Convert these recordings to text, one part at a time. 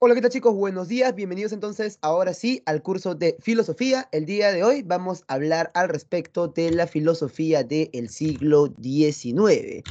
Hola, ¿qué tal chicos? Buenos días, bienvenidos entonces ahora sí al curso de filosofía. El día de hoy vamos a hablar al respecto de la filosofía del siglo XIX.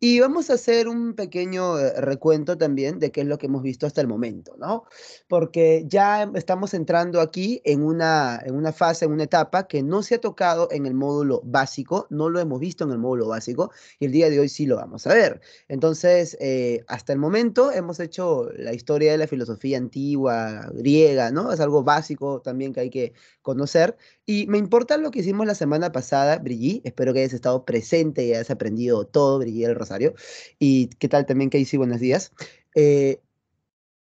Y vamos a hacer un pequeño eh, recuento también de qué es lo que hemos visto hasta el momento, ¿no? Porque ya estamos entrando aquí en una, en una fase, en una etapa que no se ha tocado en el módulo básico, no lo hemos visto en el módulo básico y el día de hoy sí lo vamos a ver. Entonces, eh, hasta el momento hemos hecho la historia de la filosofía filosofía antigua, griega, ¿no? Es algo básico también que hay que conocer. Y me importa lo que hicimos la semana pasada, Brigitte, espero que hayas estado presente y hayas aprendido todo, Brigitte del Rosario. Y qué tal también, Casey, buenos días. Eh,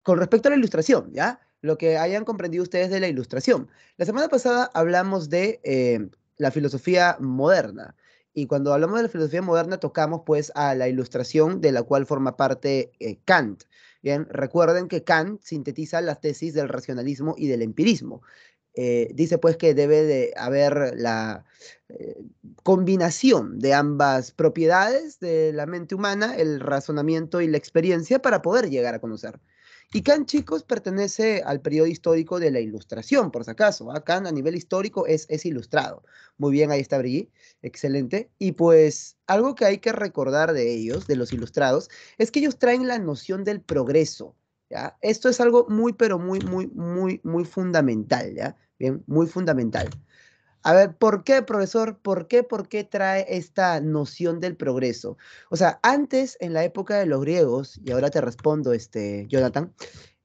con respecto a la ilustración, ¿ya? Lo que hayan comprendido ustedes de la ilustración. La semana pasada hablamos de eh, la filosofía moderna. Y cuando hablamos de la filosofía moderna, tocamos pues a la ilustración de la cual forma parte eh, Kant. Bien, recuerden que Kant sintetiza las tesis del racionalismo y del empirismo. Eh, dice pues que debe de haber la eh, combinación de ambas propiedades de la mente humana, el razonamiento y la experiencia para poder llegar a conocer. Y Can Chicos pertenece al periodo histórico de la Ilustración, por si acaso. ¿ah? Khan, a nivel histórico es, ilustrado. Muy bien, ahí está Brigitte. Excelente. Y pues algo que hay que recordar de ellos, de los ilustrados, es que ellos traen la noción del progreso. ¿ya? Esto es algo muy, pero muy, muy, muy, muy fundamental. ¿ya? Bien, muy fundamental. A ver, ¿por qué, profesor? ¿Por qué, por qué trae esta noción del progreso? O sea, antes, en la época de los griegos, y ahora te respondo, este, Jonathan,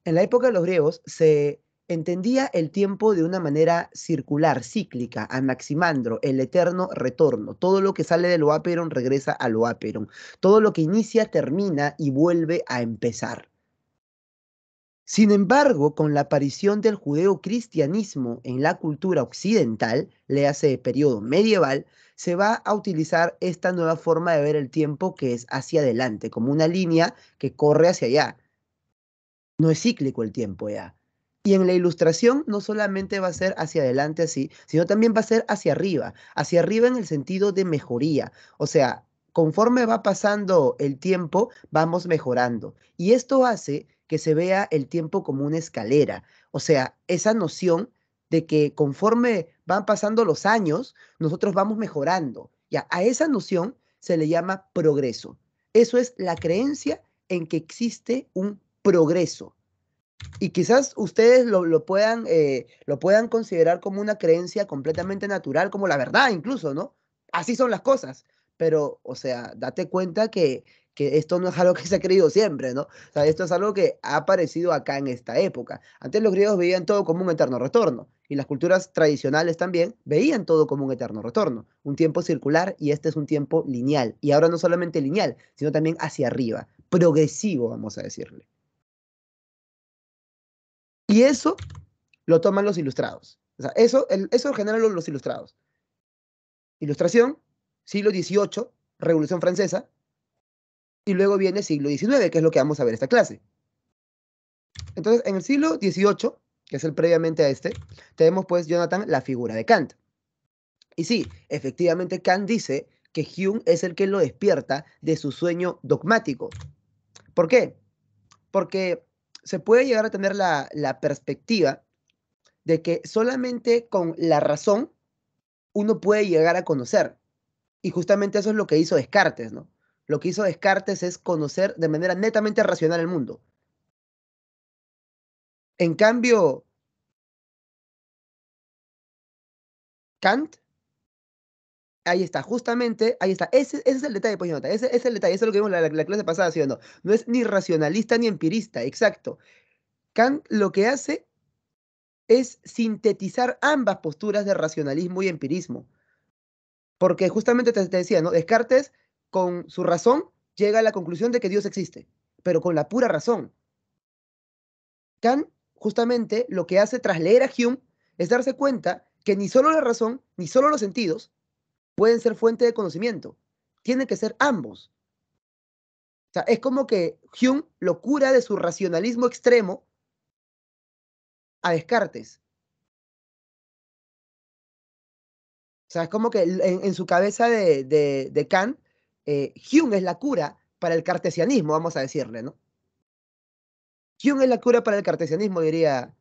en la época de los griegos se entendía el tiempo de una manera circular, cíclica, A Maximandro, el eterno retorno. Todo lo que sale lo oáperon regresa al oáperon. Todo lo que inicia termina y vuelve a empezar. Sin embargo, con la aparición del judeocristianismo en la cultura occidental, le hace periodo medieval, se va a utilizar esta nueva forma de ver el tiempo que es hacia adelante, como una línea que corre hacia allá. No es cíclico el tiempo ya. Y en la ilustración no solamente va a ser hacia adelante así, sino también va a ser hacia arriba, hacia arriba en el sentido de mejoría. O sea, conforme va pasando el tiempo, vamos mejorando. Y esto hace que se vea el tiempo como una escalera. O sea, esa noción de que conforme van pasando los años, nosotros vamos mejorando. Ya, a esa noción se le llama progreso. Eso es la creencia en que existe un progreso. Y quizás ustedes lo, puedan, eh, lo puedan considerar como una creencia completamente natural, como la verdad incluso, ¿no? Así son las cosas. Pero, o sea, date cuenta que, que esto no es algo que se ha creído siempre, ¿no? O sea, esto es algo que ha aparecido acá en esta época. Antes los griegos veían todo como un eterno retorno, y las culturas tradicionales también veían todo como un eterno retorno, un tiempo circular y este es un tiempo lineal, y ahora no solamente lineal, sino también hacia arriba, progresivo, vamos a decirle. Y eso lo toman los ilustrados. O sea, eso, el, eso generan los, los ilustrados. Ilustración, siglo XVIII, Revolución Francesa, y luego viene el siglo XIX, que es lo que vamos a ver esta clase. Entonces, en el siglo XVIII, que es el previamente a este, tenemos pues, Jonathan, la figura de Kant. Y sí, efectivamente Kant dice que Hume es el que lo despierta de su sueño dogmático. ¿Por qué? Porque se puede llegar a tener la, la perspectiva de que solamente con la razón uno puede llegar a conocer. Y justamente eso es lo que hizo Descartes, ¿no? lo que hizo Descartes es conocer de manera netamente racional el mundo. En cambio, Kant, ahí está, justamente, ahí está. Ese, es el detalle, pues, nota, Ese, es el detalle, eso es lo que vimos en la, clase pasada, ¿sí no? No es ni racionalista ni empirista, exacto. Kant lo que hace es sintetizar ambas posturas de racionalismo y empirismo. Porque justamente te decía, ¿no? Descartes con su razón llega a la conclusión de que Dios existe, pero con la pura razón. Kant justamente lo que hace tras leer a Hume es darse cuenta que ni solo la razón, ni solo los sentidos pueden ser fuente de conocimiento, tienen que ser ambos. O sea, es como que Hume lo cura de su racionalismo extremo a Descartes. O sea, es como que en, su cabeza de, de, de Kant eh, Hume es la cura para el cartesianismo, vamos a decirle, ¿no? Hume es la cura para el cartesianismo, diría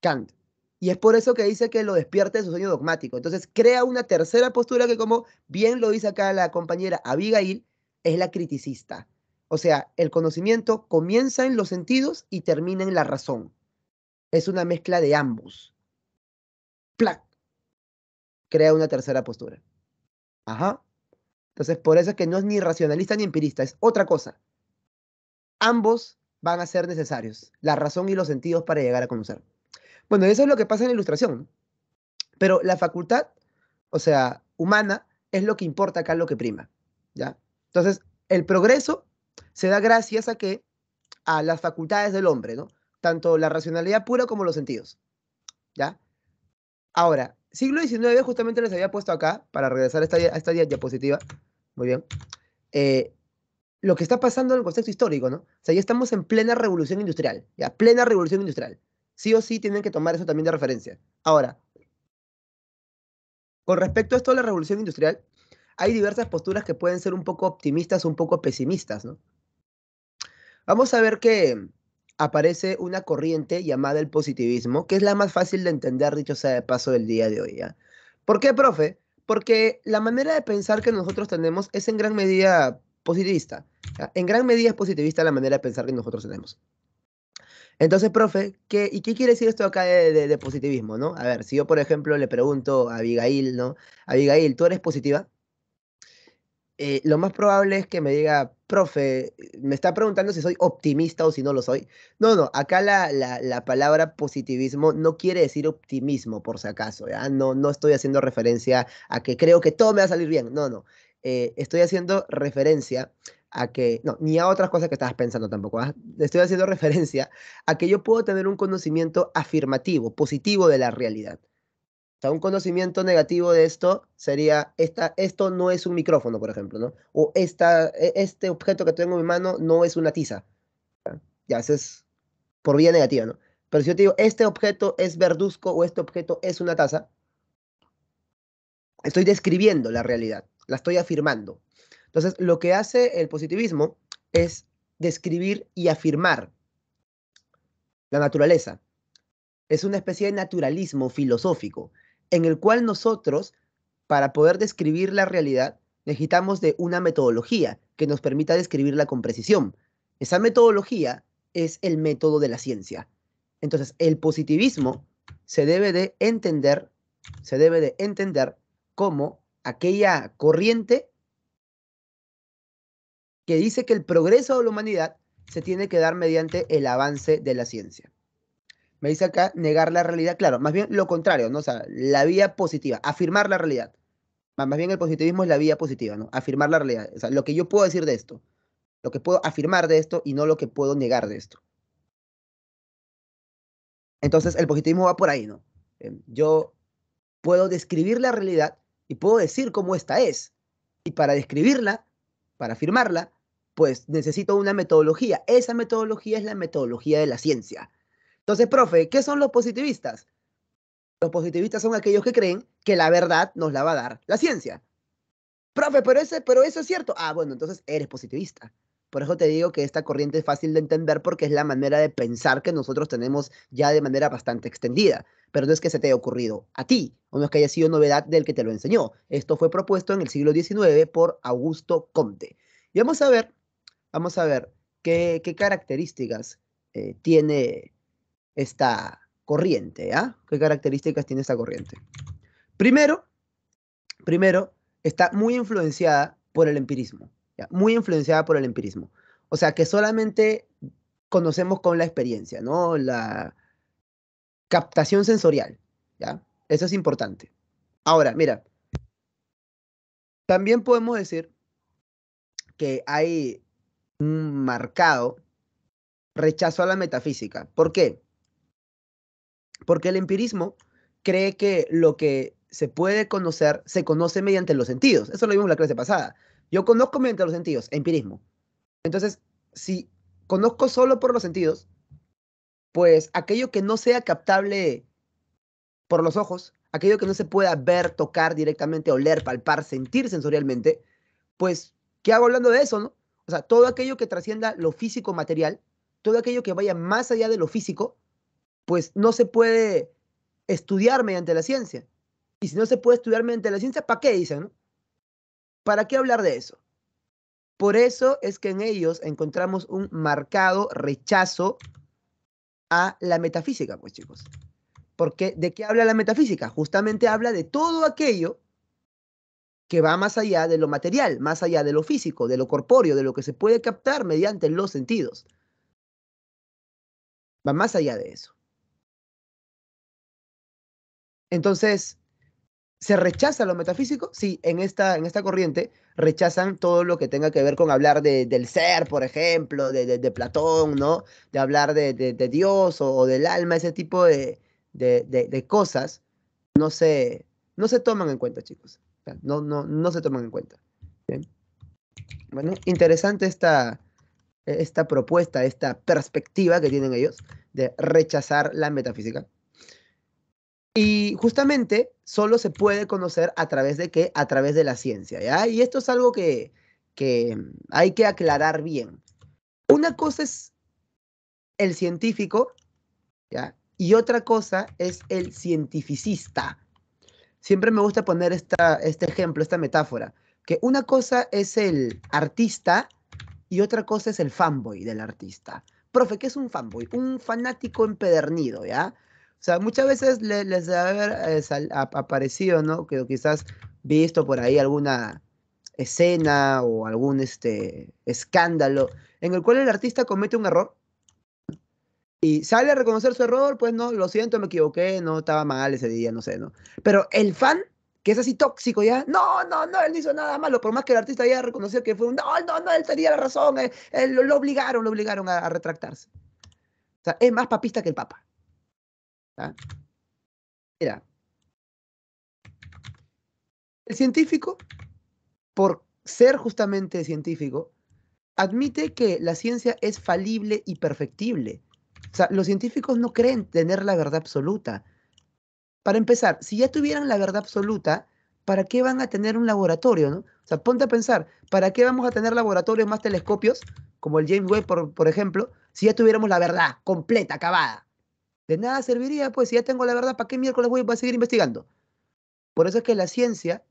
Kant. Y es por eso que dice que lo despierta de su sueño dogmático. Entonces crea una tercera postura que, como bien lo dice acá la compañera Abigail, es la criticista. O sea, el conocimiento comienza en los sentidos y termina en la razón. Es una mezcla de ambos. ¡Plac! Crea una tercera postura. Ajá. Entonces, por eso es que no es ni racionalista ni empirista, es otra cosa. Ambos van a ser necesarios, la razón y los sentidos para llegar a conocer. Bueno, eso es lo que pasa en la ilustración. Pero la facultad, o sea, humana, es lo que importa acá, lo que prima. ¿ya? Entonces, el progreso se da gracias a que a las facultades del hombre, ¿no? Tanto la racionalidad pura como los sentidos. ¿Ya? Ahora, siglo XIX justamente les había puesto acá, para regresar esta, a esta diapositiva, muy bien. Eh, lo que está pasando en el contexto histórico, ¿no? O sea, ya estamos en plena revolución industrial, ya, plena revolución industrial. Sí o sí tienen que tomar eso también de referencia. Ahora, con respecto a esto de la revolución industrial, hay diversas posturas que pueden ser un poco optimistas un poco pesimistas, ¿no? Vamos a ver que aparece una corriente llamada el positivismo, que es la más fácil de entender, dicho sea de paso, del día de hoy. ¿Por qué, profe? Porque la manera de pensar que nosotros tenemos es en gran medida positivista. En gran medida es positivista la manera de pensar que nosotros tenemos. Entonces, profe, ¿qué, ¿y qué quiere decir esto acá de, positivismo, no? A ver, si yo, por ejemplo, le pregunto a Abigail, ¿no? Abigail, ¿tú eres positiva? Eh, lo más probable es que me diga, profe, me está preguntando si soy optimista o si no lo soy. No, no, acá la, palabra positivismo no quiere decir optimismo, por si acaso, ¿ya? No, no estoy haciendo referencia a que creo que todo me va a salir bien, no, no. Eh, estoy haciendo referencia a que, no, ni a otras cosas que estabas pensando tampoco, ¿ah? estoy haciendo referencia a que yo puedo tener un conocimiento afirmativo, positivo de la realidad un conocimiento negativo de esto sería, esta, esto no es un micrófono, por ejemplo, ¿no? O esta, e, este objeto que tengo en mi mano no es una tiza. Ya, eso es por vía negativa, ¿no? Pero si yo te digo, este objeto es verduzco o este objeto es una taza, estoy describiendo la realidad, la estoy afirmando. Entonces, lo que hace el positivismo es describir y afirmar la naturaleza. Es una especie de naturalismo filosófico en el cual nosotros, para poder describir la realidad, necesitamos de una metodología que nos permita describirla con precisión. Esa metodología es el método de la ciencia. Entonces, el positivismo se debe de entender, se debe de entender como aquella corriente que dice que el progreso de la humanidad se tiene que dar mediante el avance de la ciencia. Me dice acá negar la realidad, claro, más bien lo contrario, ¿no? O sea, la vía positiva, afirmar la realidad. Más bien el positivismo es la vía positiva, ¿no? Afirmar la realidad. O sea, lo que yo puedo decir de esto, lo que puedo afirmar de esto y no lo que puedo negar de esto. Entonces, el positivismo va por ahí, ¿no? Em, yo puedo describir la realidad y puedo decir cómo esta es. Y para describirla, para afirmarla, pues necesito una metodología. Esa metodología es la metodología de la ciencia. Entonces, profe, ¿qué son los positivistas? Los positivistas son aquellos que creen que la verdad nos la va a dar la ciencia. Profe, pero, pero eso es cierto. Ah, bueno, entonces eres positivista. Por eso te digo que esta corriente es fácil de entender porque es la manera de pensar que nosotros tenemos ya de manera bastante extendida. Pero no es que se te haya ocurrido a ti, o no es que haya sido novedad del que te lo enseñó. Esto fue propuesto en el siglo XIX por Augusto Comte. Y vamos a ver, vamos a ver qué, características eh, tiene esta corriente? ¿ah? ¿Qué características tiene esta corriente? Primero, primero, está muy influenciada por el empirismo, ¿ya? muy influenciada por el empirismo. O sea, que solamente conocemos con la experiencia, ¿no? La captación sensorial, ¿ya? Eso es importante. Ahora, mira, también podemos decir que hay un marcado rechazo a la metafísica. ¿Por qué? Porque el empirismo cree que lo que se puede conocer se conoce mediante los sentidos. Eso lo vimos en la clase pasada. Yo conozco mediante los sentidos, empirismo. Entonces, si conozco solo por los sentidos, pues aquello que no sea captable por los ojos, aquello que no se pueda ver, tocar directamente, oler, palpar, sentir sensorialmente, pues, ¿qué hago hablando de eso, no? O sea, todo aquello que trascienda lo físico material, todo aquello que vaya más allá de lo físico, pues no se puede estudiar mediante la ciencia. Y si no se puede estudiar mediante la ciencia, ¿para qué dicen? ¿Para qué hablar de eso? Por eso es que en ellos encontramos un marcado rechazo a la metafísica, pues chicos. Porque ¿de qué habla la metafísica? Justamente habla de todo aquello que va más allá de lo material, más allá de lo físico, de lo corpóreo, de lo que se puede captar mediante los sentidos. Va más allá de eso. Entonces, ¿se rechaza lo metafísico? Sí, en esta, en esta corriente rechazan todo lo que tenga que ver con hablar del ser, por ejemplo, de, Platón, ¿no? De hablar de, Dios o, del alma, ese tipo de, cosas no se, no se toman en cuenta, chicos. No, no, no se toman en cuenta. Bueno, interesante esta, esta propuesta, esta perspectiva que tienen ellos de rechazar la metafísica. Y justamente solo se puede conocer a través de qué? A través de la ciencia, ¿ya? Y esto es algo que, mm, hay que aclarar bien. Una cosa es el científico, ¿ya? Y otra cosa es el cientificista. Siempre me gusta poner este ejemplo, esta metáfora, que una cosa es el artista y otra cosa es el fanboy del artista. Profe, ¿qué es un fanboy? Un fanático empedernido, ¿ya? O sea, muchas veces les debe haber eh, aparecido, ¿no? Que quizás visto por ahí alguna escena o algún este, escándalo en el cual el artista comete un error y sale a reconocer su error, pues no, lo siento, me equivoqué, no estaba mal ese día, no sé, ¿no? Pero el fan que es así tóxico ya, no, no, no, él no hizo nada malo, por más que el artista haya reconocido que fue un, no, no, no, él tenía la razón, eh, él, lo, obligaron, lo obligaron a retractarse. O sea, es más papista que el papa. Mira, el científico, por ser justamente científico, admite que la ciencia es falible y perfectible. O sea, los científicos no creen tener la verdad absoluta. Para empezar, si ya tuvieran la verdad absoluta, ¿para qué van a tener un laboratorio? ¿no? O sea, ponte a pensar, ¿para qué vamos a tener laboratorios más telescopios, como el James Webb, por ejemplo, si ya tuviéramos la verdad completa, acabada? De nada serviría, pues, si ya tengo la verdad, ¿para qué miércoles voy a seguir investigando? Por eso es que la ciencia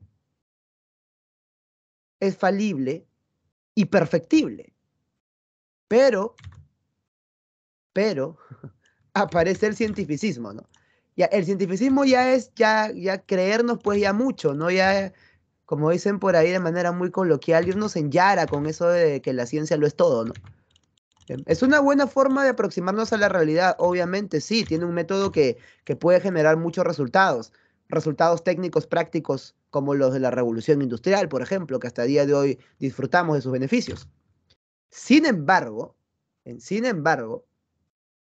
es falible y perfectible. Pero, pero, aparece el cientificismo, ¿no? Ya, el cientificismo ya es, ya, ya creernos, pues, ya mucho, ¿no? Ya, como dicen por ahí de manera muy coloquial, irnos en yara con eso de que la ciencia lo es todo, ¿no? Em, es una buena forma de aproximarnos a la realidad, obviamente, sí, tiene un método que, puede generar muchos resultados, resultados técnicos prácticos como los de la revolución industrial, por ejemplo, que hasta el día de hoy disfrutamos de sus beneficios. Sin embargo, sin embargo,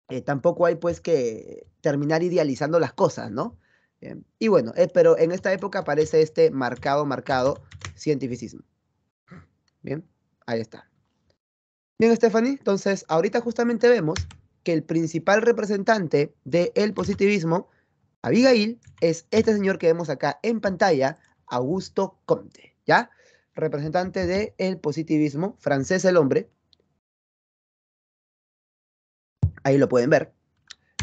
eh, tampoco hay pues que terminar idealizando las cosas, ¿no? Em, y bueno, eh, pero en esta época aparece este marcado, marcado cientificismo. Bien, ahí está. Bien, Stephanie, entonces ahorita justamente vemos que el principal representante del el positivismo, Abigail, es este señor que vemos acá en pantalla, Augusto Comte, ¿ya? Representante del el positivismo, francés el hombre. Ahí lo pueden ver.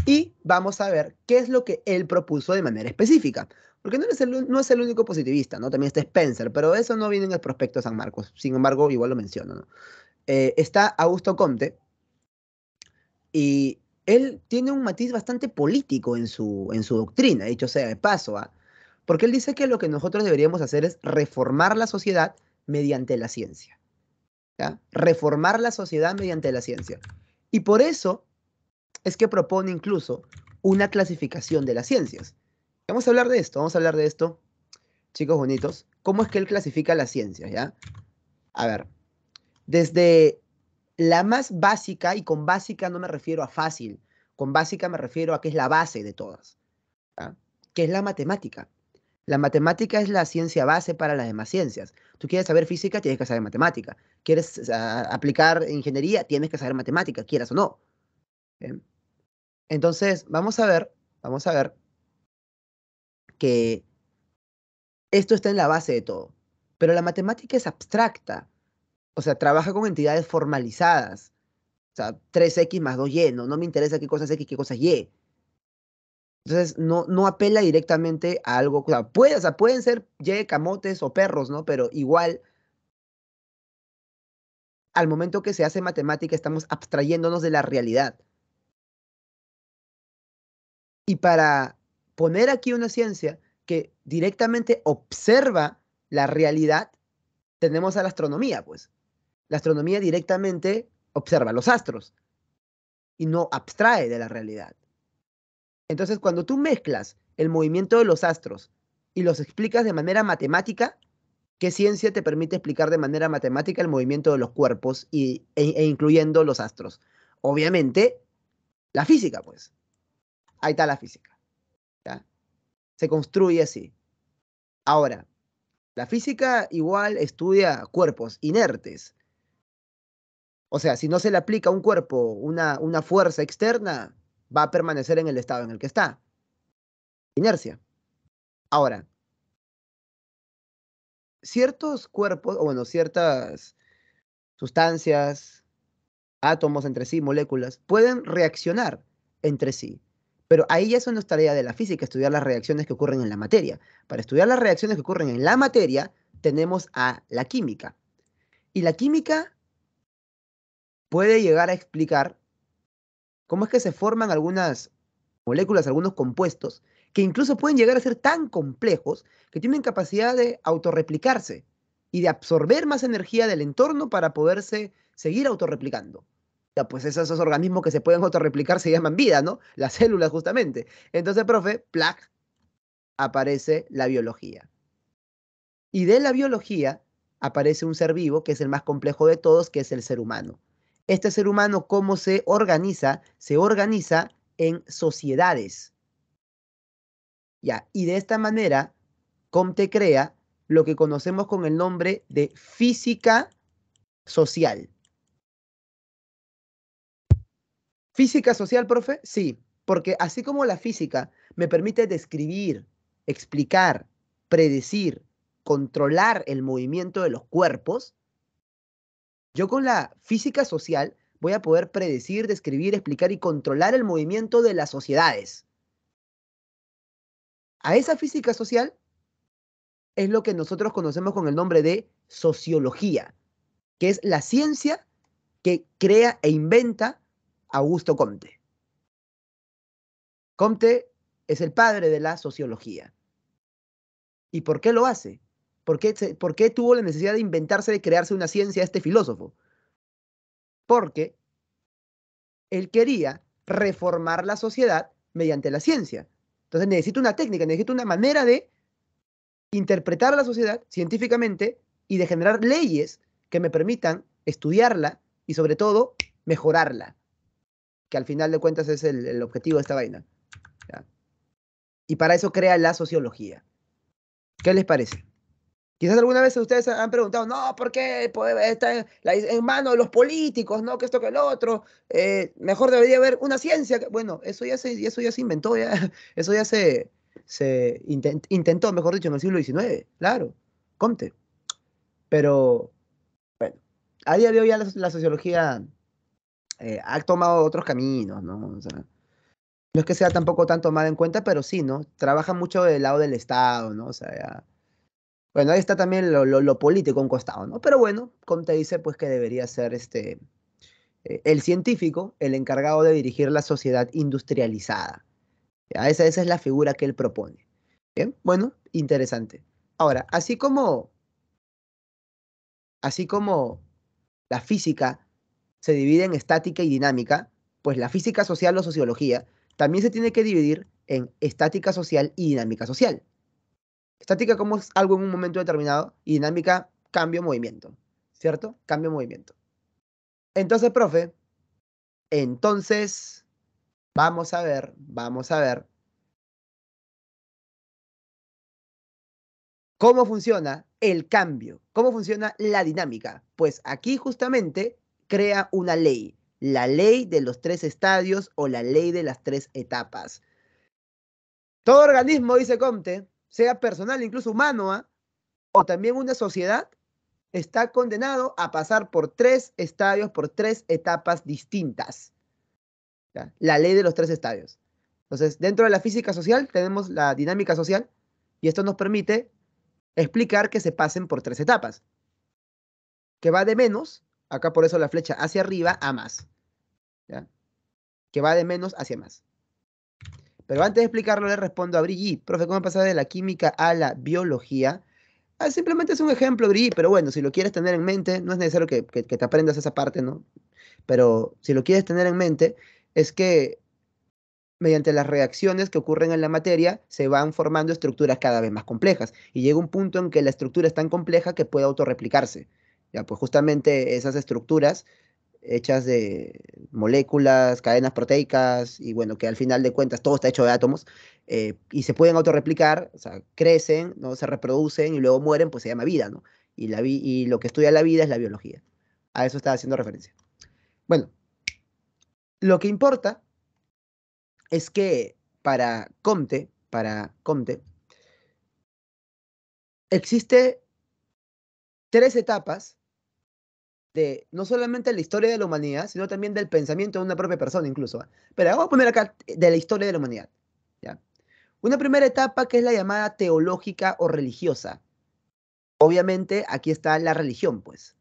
Y vamos a ver qué es lo que él propuso de manera específica. Porque no es, el, no es el único positivista, ¿no? También está Spencer, pero eso no viene en el prospecto de San Marcos. Sin embargo, igual lo menciono, ¿no? Eh, está Augusto Comte y él tiene un matiz bastante político en su, en su doctrina, dicho sea de paso, ¿ah? porque él dice que lo que nosotros deberíamos hacer es reformar la sociedad mediante la ciencia. Reformar la sociedad mediante la ciencia. Y por eso es que propone incluso una clasificación de las ciencias. Vamos a hablar de esto, vamos a hablar de esto, chicos bonitos. ¿Cómo es que él clasifica las ciencias, ya? A ver, desde la más básica, y con básica no me refiero a fácil, con básica me refiero a que es la base de todas, que es la matemática. La matemática es la ciencia base para las demás ciencias. Tú quieres saber física, tienes que saber matemática. Quieres aplicar ingeniería, tienes que saber matemática, quieras o no. Entonces, vamos a ver, vamos a ver que esto está en la base de todo. Pero la matemática es abstracta o sea, trabaja con entidades formalizadas. O sea, 3X más 2Y, no, me interesa qué cosa es X, qué cosa es Y. Entonces, no, no apela directamente a algo. o sea, pueden ser Y, camotes o perros, ¿no? Pero igual, al momento que se hace matemática, estamos abstrayéndonos de la realidad. Y para poner aquí una ciencia que directamente observa la realidad, tenemos a la astronomía, pues. La astronomía directamente observa los astros y no abstrae de la realidad. Entonces, cuando tú mezclas el movimiento de los astros y los explicas de manera matemática, ¿qué ciencia te permite explicar de manera matemática el movimiento de los cuerpos y, e, e incluyendo los astros? Obviamente, la física, pues. Ahí está la física. Se construye así. Ahora, la física igual estudia cuerpos inertes, o sea, si no se le aplica a un cuerpo una, una fuerza externa, va a permanecer en el estado en el que está. Inercia. Ahora, ciertos cuerpos, o bueno, ciertas sustancias, átomos entre sí, moléculas, pueden reaccionar entre sí. Pero ahí eso no es tarea de la física, estudiar las reacciones que ocurren en la materia. Para estudiar las reacciones que ocurren en la materia, tenemos a la química. Y la química puede llegar a explicar cómo es que se forman algunas moléculas, algunos compuestos, que incluso pueden llegar a ser tan complejos que tienen capacidad de autorreplicarse y de absorber más energía del entorno para poderse seguir autorreplicando. Ya, pues esos, organismos que se pueden autorreplicar se llaman vida, ¿no? Las células justamente. Entonces, profe, plac, aparece la biología. Y de la biología aparece un ser vivo que es el más complejo de todos, que es el ser humano este ser humano cómo se organiza, se organiza en sociedades. y de esta manera, Comte crea lo que conocemos con el nombre de física social. ¿Física social, profe? Sí, porque así como la física me permite describir, explicar, predecir, controlar el movimiento de los cuerpos, yo con la física social voy a poder predecir, describir, explicar y controlar el movimiento de las sociedades. A esa física social es lo que nosotros conocemos con el nombre de sociología, que es la ciencia que crea e inventa Augusto Comte. Comte es el padre de la sociología. ¿Y por qué lo hace? ¿Por qué, tuvo la necesidad de inventarse, de crearse una ciencia este filósofo? Porque él quería reformar la sociedad mediante la ciencia. Entonces necesito una técnica, necesita una manera de interpretar la sociedad científicamente y de generar leyes que me permitan estudiarla y sobre todo mejorarla, que al final de cuentas es el, objetivo de esta vaina. Y para eso crea la sociología. ¿Qué les parece? Quizás alguna vez ustedes han preguntado, no, ¿por qué está en, manos de los políticos, no, que esto, que el otro? Eh, mejor debería haber una ciencia. Bueno, eso ya se, eso ya se inventó, ya, eso ya se, se intentó, mejor dicho, en el siglo XIX, claro, conte Pero, bueno, a día de hoy ya la, sociología eh, ha tomado otros caminos, ¿no? O sea, no es que sea tampoco tan tomada en cuenta, pero sí, ¿no? Trabaja mucho del lado del Estado, ¿no? O sea, ya bueno, ahí está también lo, político a un costado, ¿no? Pero bueno, Conte dice pues que debería ser este eh, el científico, el encargado de dirigir la sociedad industrializada. Esa, esa es la figura que él propone. ¿Bien? Bueno, interesante. Ahora, así como, así como la física se divide en estática y dinámica, pues la física social o sociología también se tiene que dividir en estática social y dinámica social. Estática como es algo en un momento determinado y dinámica, cambio, movimiento. ¿Cierto? Cambio, movimiento. Entonces, profe, entonces, vamos a ver, vamos a ver. ¿Cómo funciona el cambio? ¿Cómo funciona la dinámica? Pues aquí justamente crea una ley, la ley de los tres estadios o la ley de las tres etapas. Todo organismo, dice Comte, sea personal, incluso humano, ¿ah? o también una sociedad, está condenado a pasar por tres estadios, por tres etapas distintas. La ley de los tres estadios. Entonces, dentro de la física social tenemos la dinámica social y esto nos permite explicar que se pasen por tres etapas, que va de menos, acá por eso la flecha hacia arriba, a más, que va de menos hacia más. Pero antes de explicarlo, le respondo a Brigitte, profe, ¿cómo pasar de la química a la biología? Ah, simplemente es un ejemplo, Brigitte, pero bueno, si lo quieres tener en mente, no es necesario que, que te aprendas esa parte, ¿no? Pero si lo quieres tener en mente, es que mediante las reacciones que ocurren en la materia, se van formando estructuras cada vez más complejas. Y llega un punto en que la estructura es tan compleja que puede autorreplicarse. Ya, pues justamente esas estructuras hechas de moléculas, cadenas proteicas, y bueno, que al final de cuentas todo está hecho de átomos, eh, y se pueden autorreplicar, o sea, crecen, ¿no? se reproducen y luego mueren, pues se llama vida, ¿no? Y, la y lo que estudia la vida es la biología. A eso estaba haciendo referencia. Bueno, lo que importa es que para Comte, para Comte, existe tres etapas no solamente la historia de la humanidad, sino también del pensamiento de una propia persona incluso. Pero vamos a poner acá de la historia de la humanidad. ¿ya? Una primera etapa que es la llamada teológica o religiosa. Obviamente aquí está la religión, pues.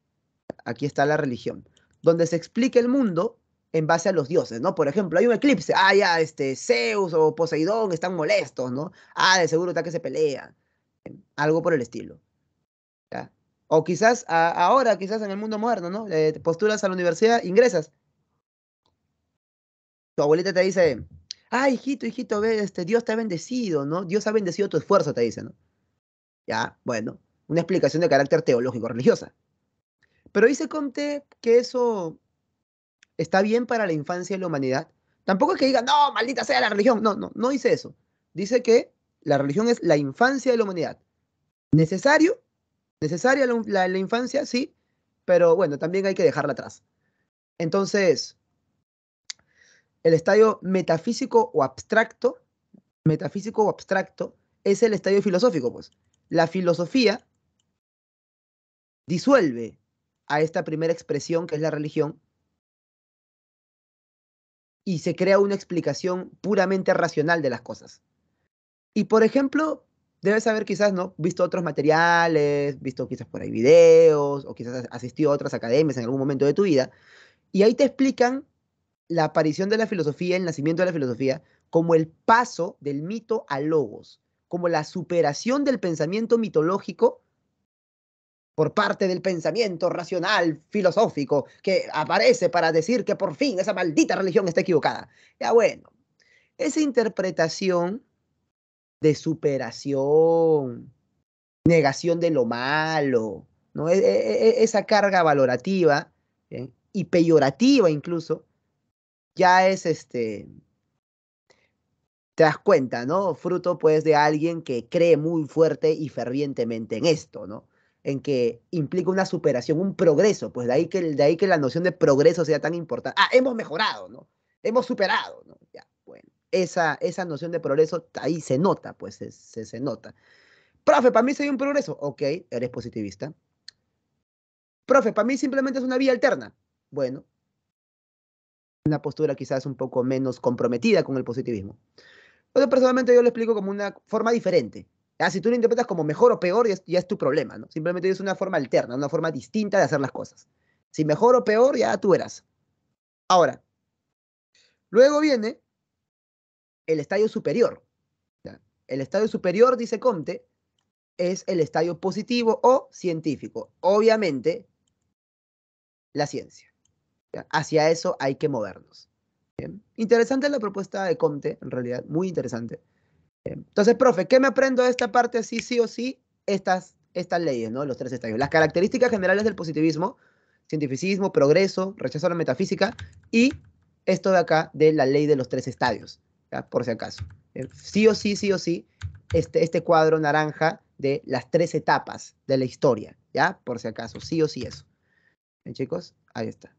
Aquí está la religión, donde se explica el mundo en base a los dioses, ¿no? Por ejemplo, hay un eclipse, ah, ya, este, Zeus o Poseidón están molestos, ¿no? Ah, de seguro está que se pelea algo por el estilo. O quizás ahora, quizás en el mundo moderno, ¿no? Eh, postulas a la universidad, ingresas. Tu abuelita te dice, ah, hijito, hijito, ve, este, Dios te ha bendecido, ¿no? Dios ha bendecido tu esfuerzo, te dice, ¿no? Ya, bueno, una explicación de carácter teológico, religiosa. Pero dice Comte que eso está bien para la infancia de la humanidad. Tampoco es que diga, no, maldita sea la religión. No, no, no dice eso. Dice que la religión es la infancia de la humanidad. Necesario Necesaria la, infancia, sí, pero bueno, también hay que dejarla atrás. Entonces, el estadio metafísico o abstracto, metafísico o abstracto, es el estadio filosófico, pues. La filosofía disuelve a esta primera expresión que es la religión y se crea una explicación puramente racional de las cosas. Y por ejemplo, debes haber quizás, ¿no? Visto otros materiales, visto quizás por ahí videos, o quizás asistió a otras academias en algún momento de tu vida, y ahí te explican la aparición de la filosofía, el nacimiento de la filosofía, como el paso del mito a logos, como la superación del pensamiento mitológico por parte del pensamiento racional, filosófico, que aparece para decir que por fin esa maldita religión está equivocada. Ya bueno, esa interpretación de superación, negación de lo malo, ¿no? E, e, e, esa carga valorativa ¿eh? y peyorativa incluso, ya es este, te das cuenta, ¿no? Fruto pues de alguien que cree muy fuerte y fervientemente en esto, ¿no? En que implica una superación, un progreso, pues de ahí que, de ahí que la noción de progreso sea tan importante. Ah, hemos mejorado, ¿no? Hemos superado, ¿no? Ya esa, noción de progreso ahí se nota, pues se, se, nota. Profe, para mí sería un progreso. Ok, eres positivista. Profe, para mí simplemente es una vía alterna. Bueno, una postura quizás un poco menos comprometida con el positivismo. Pero personalmente yo lo explico como una forma diferente. así ah, si tú lo interpretas como mejor o peor, ya es, tu problema, ¿no? Simplemente es una forma alterna, una forma distinta de hacer las cosas. Si mejor o peor, ya tú eras. Ahora, luego viene el estadio superior. El estadio superior, dice Comte, es el estadio positivo o científico. Obviamente, la ciencia. Hacia eso hay que movernos. Interesante la propuesta de Comte, en realidad, muy interesante. Entonces, profe, ¿qué me aprendo de esta parte Sí, sí o sí? Estas, estas leyes, ¿no? Los tres estadios. Las características generales del positivismo, cientificismo, progreso, rechazo a la metafísica y esto de acá de la ley de los tres estadios por si acaso. Eh, sí o sí, sí o sí, este, este cuadro naranja de las tres etapas de la historia, ¿ya? Por si acaso, sí o sí eso. ¿Ven, chicos? Ahí está.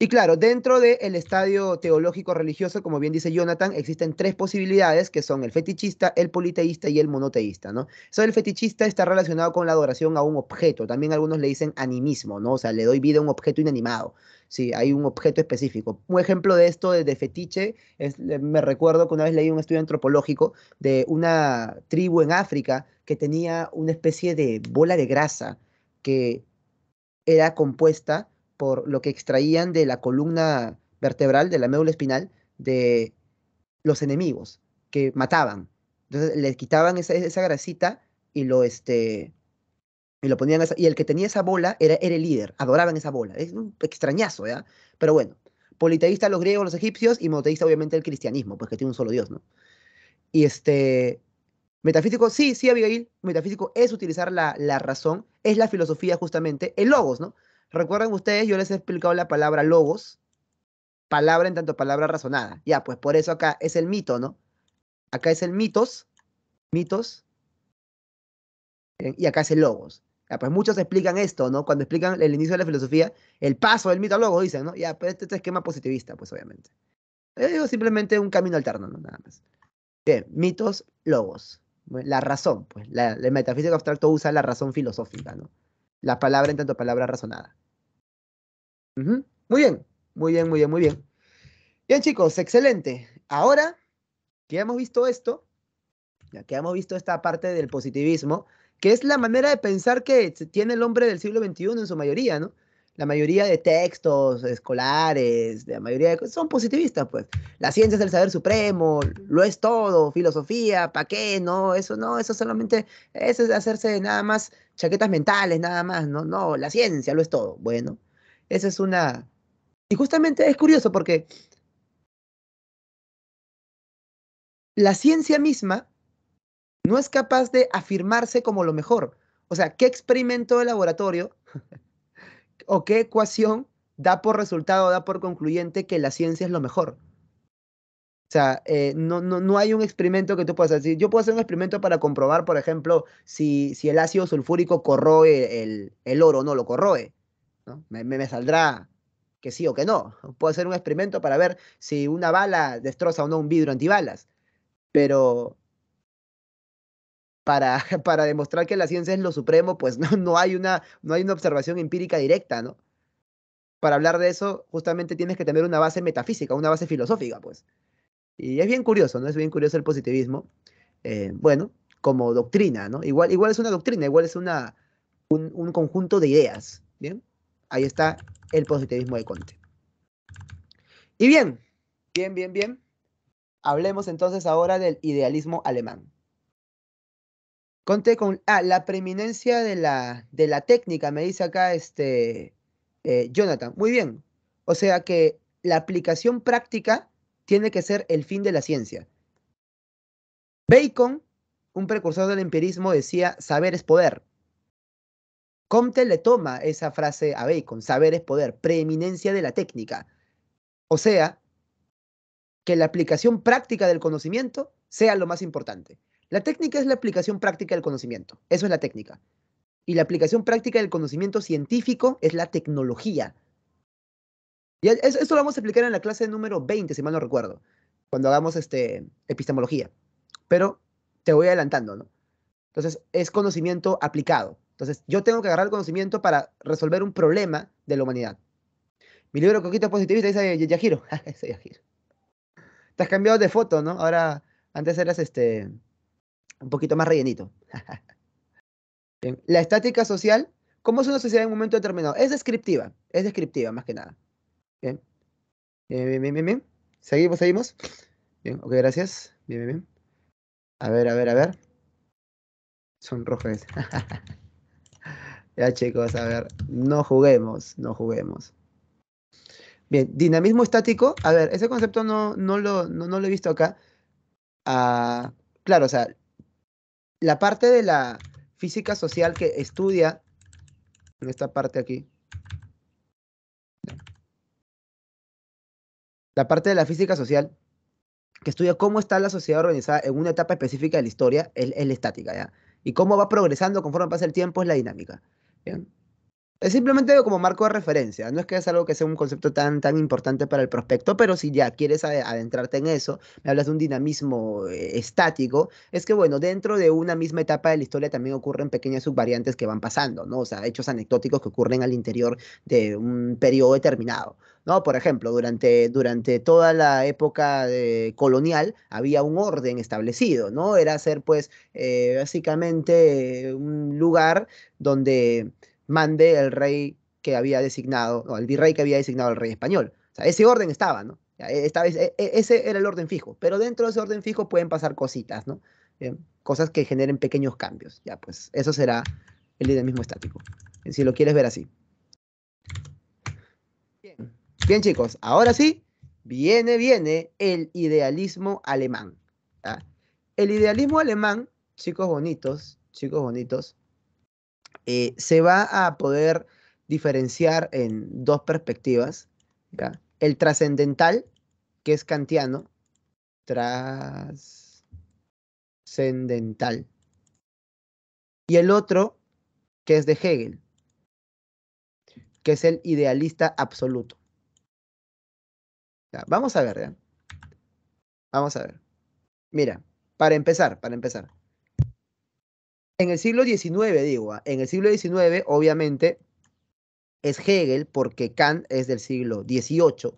Y claro, dentro del estadio teológico religioso, como bien dice Jonathan, existen tres posibilidades que son el fetichista, el politeísta y el monoteísta, ¿no? Eso el fetichista está relacionado con la adoración a un objeto, también algunos le dicen animismo, ¿no? O sea, le doy vida a un objeto inanimado. Sí, hay un objeto específico. Un ejemplo de esto de, de fetiche, es, me recuerdo que una vez leí un estudio antropológico de una tribu en África que tenía una especie de bola de grasa que era compuesta por lo que extraían de la columna vertebral, de la médula espinal, de los enemigos que mataban. Entonces le quitaban esa, grasita y lo, este, y lo ponían. y el que tenía esa bola era, el líder, adoraban esa bola. Es un extrañazo, ¿verdad? Pero bueno, politeísta los griegos, los egipcios y monoteísta obviamente el cristianismo, pues que tiene un solo Dios, ¿no? Y este, Metafísico, sí, sí, Abigail, metafísico es utilizar la, la, razón, es la filosofía justamente, el logos, ¿no? Recuerden ustedes, yo les he explicado la palabra logos, palabra en tanto palabra razonada. Ya, pues por eso acá es el mito, ¿no? Acá es el mitos, mitos, eh, y acá es el logos. Ya, pues muchos explican esto, ¿no? Cuando explican el inicio de la filosofía, el paso del mito al logos, dicen, ¿no? Ya, pues este, este esquema positivista, pues obviamente. Yo digo simplemente un camino alterno, ¿no? Nada más. Bien, mitos, logos. La razón, pues. La, metafísica abstracta abstracto usa la razón filosófica, ¿no? la palabra en tanto palabra razonada. Muy bien, muy bien, muy bien, muy bien. Bien, chicos, excelente. Ahora que hemos visto esto, ya que hemos visto esta parte del positivismo, que es la manera de pensar que tiene el hombre del siglo XXI en su mayoría, ¿no? La mayoría de textos escolares, la mayoría de cosas, son positivistas, pues. La ciencia es el saber supremo, lo es todo, filosofía, ¿para qué? No, eso no, eso solamente, eso es hacerse nada más chaquetas mentales nada más, no, no, la ciencia lo es todo. Bueno, esa es una... Y justamente es curioso porque la ciencia misma no es capaz de afirmarse como lo mejor. O sea, ¿qué experimento de laboratorio o qué ecuación da por resultado, da por concluyente que la ciencia es lo mejor? O sea, eh, no, no, no, hay un experimento que tú puedas hacer. Yo puedo hacer un experimento para comprobar, por ejemplo, si, si el ácido sulfúrico corroe el, el oro o no lo corroe. ¿no? Me, saldrá que sí o que no. Puedo hacer un experimento para ver si una bala destroza o no un vidrio antibalas. Pero para, para demostrar que la ciencia es lo supremo, pues no, no, hay, una, no hay una observación empírica directa, ¿no? Para hablar de eso, justamente tienes que tener una base metafísica, una base filosófica, pues. Y es bien curioso, ¿no? Es bien curioso el positivismo. Eh, bueno, como doctrina, ¿no? Igual, igual es una doctrina, igual es una, un, conjunto de ideas, ¿bien? Ahí está el positivismo de Conte. Y bien, bien, bien, bien. Hablemos entonces ahora del idealismo alemán. Conte con ah, la preeminencia de la, de la técnica, me dice acá este, eh, Jonathan. Muy bien. O sea que la aplicación práctica tiene que ser el fin de la ciencia. Bacon, un precursor del empirismo, decía, saber es poder. Comte le toma esa frase a Bacon, saber es poder, preeminencia de la técnica. O sea, que la aplicación práctica del conocimiento sea lo más importante. La técnica es la aplicación práctica del conocimiento, eso es la técnica. Y la aplicación práctica del conocimiento científico es la tecnología, y e, eso lo vamos a explicar en la clase número 20, si mal no recuerdo, cuando hagamos este, epistemología. Pero te voy adelantando, ¿no? Entonces, es conocimiento aplicado. Entonces, yo tengo que agarrar el conocimiento para resolver un problema de la humanidad. Mi libro Coquito Positivista dice Yajiro. ese Yajiro. Te has cambiado de foto, ¿no? Ahora, antes eras este, un poquito más rellenito. Bien. La estática social, ¿cómo es una sociedad en un momento determinado? Es descriptiva, es descriptiva más que nada. Bien. Bien, bien, bien, bien, Seguimos, seguimos. Bien, ok, gracias. Bien, bien, bien. A ver, a ver, a ver. Son rojas. ya, chicos, a ver. No juguemos, no juguemos. Bien, dinamismo estático. A ver, ese concepto no, no, lo, no, he visto acá. Ah, claro, o sea, la parte de la física social que estudia en esta parte aquí la parte de la física social, que estudia cómo está la sociedad organizada en una etapa específica de la historia, es, la estática, ¿ya? Y cómo va progresando conforme pasa el tiempo es la dinámica. ¿bien? Es simplemente como marco de referencia, no es que es algo que sea un concepto tan, tan importante para el prospecto, pero si ya quieres adentrarte en eso, me hablas de un dinamismo eh, estático, es que bueno, dentro de una misma etapa de la historia también ocurren pequeñas subvariantes que van pasando, ¿no? O sea, hechos anecdóticos que ocurren al interior de un periodo determinado. ¿no? Por ejemplo, durante, durante toda la época colonial había un orden establecido, ¿no? Era ser, pues, eh, básicamente un lugar donde mande el rey que había designado, o el virrey que había designado al rey español. O sea, ese orden estaba, ¿no? E, esta vez, e, e, ese era el orden fijo, pero dentro de ese orden fijo pueden pasar cositas, ¿no? cosas que generen pequeños cambios. Ya, pues eso será el idealismo estático, si lo quieres ver así. Bien, chicos, ahora sí, viene, viene el idealismo alemán. El idealismo alemán, chicos bonitos, chicos bonitos, eh, se va a poder diferenciar en dos perspectivas. El trascendental, que es kantiano, trascendental. Y el otro, que es de Hegel, que es el idealista absoluto. vamos a ver, Vamos a ver. Mira, para empezar, para empezar en el siglo XIX, digo, ah, en el siglo XIX, obviamente, es Hegel, porque Kant es del siglo XVIII.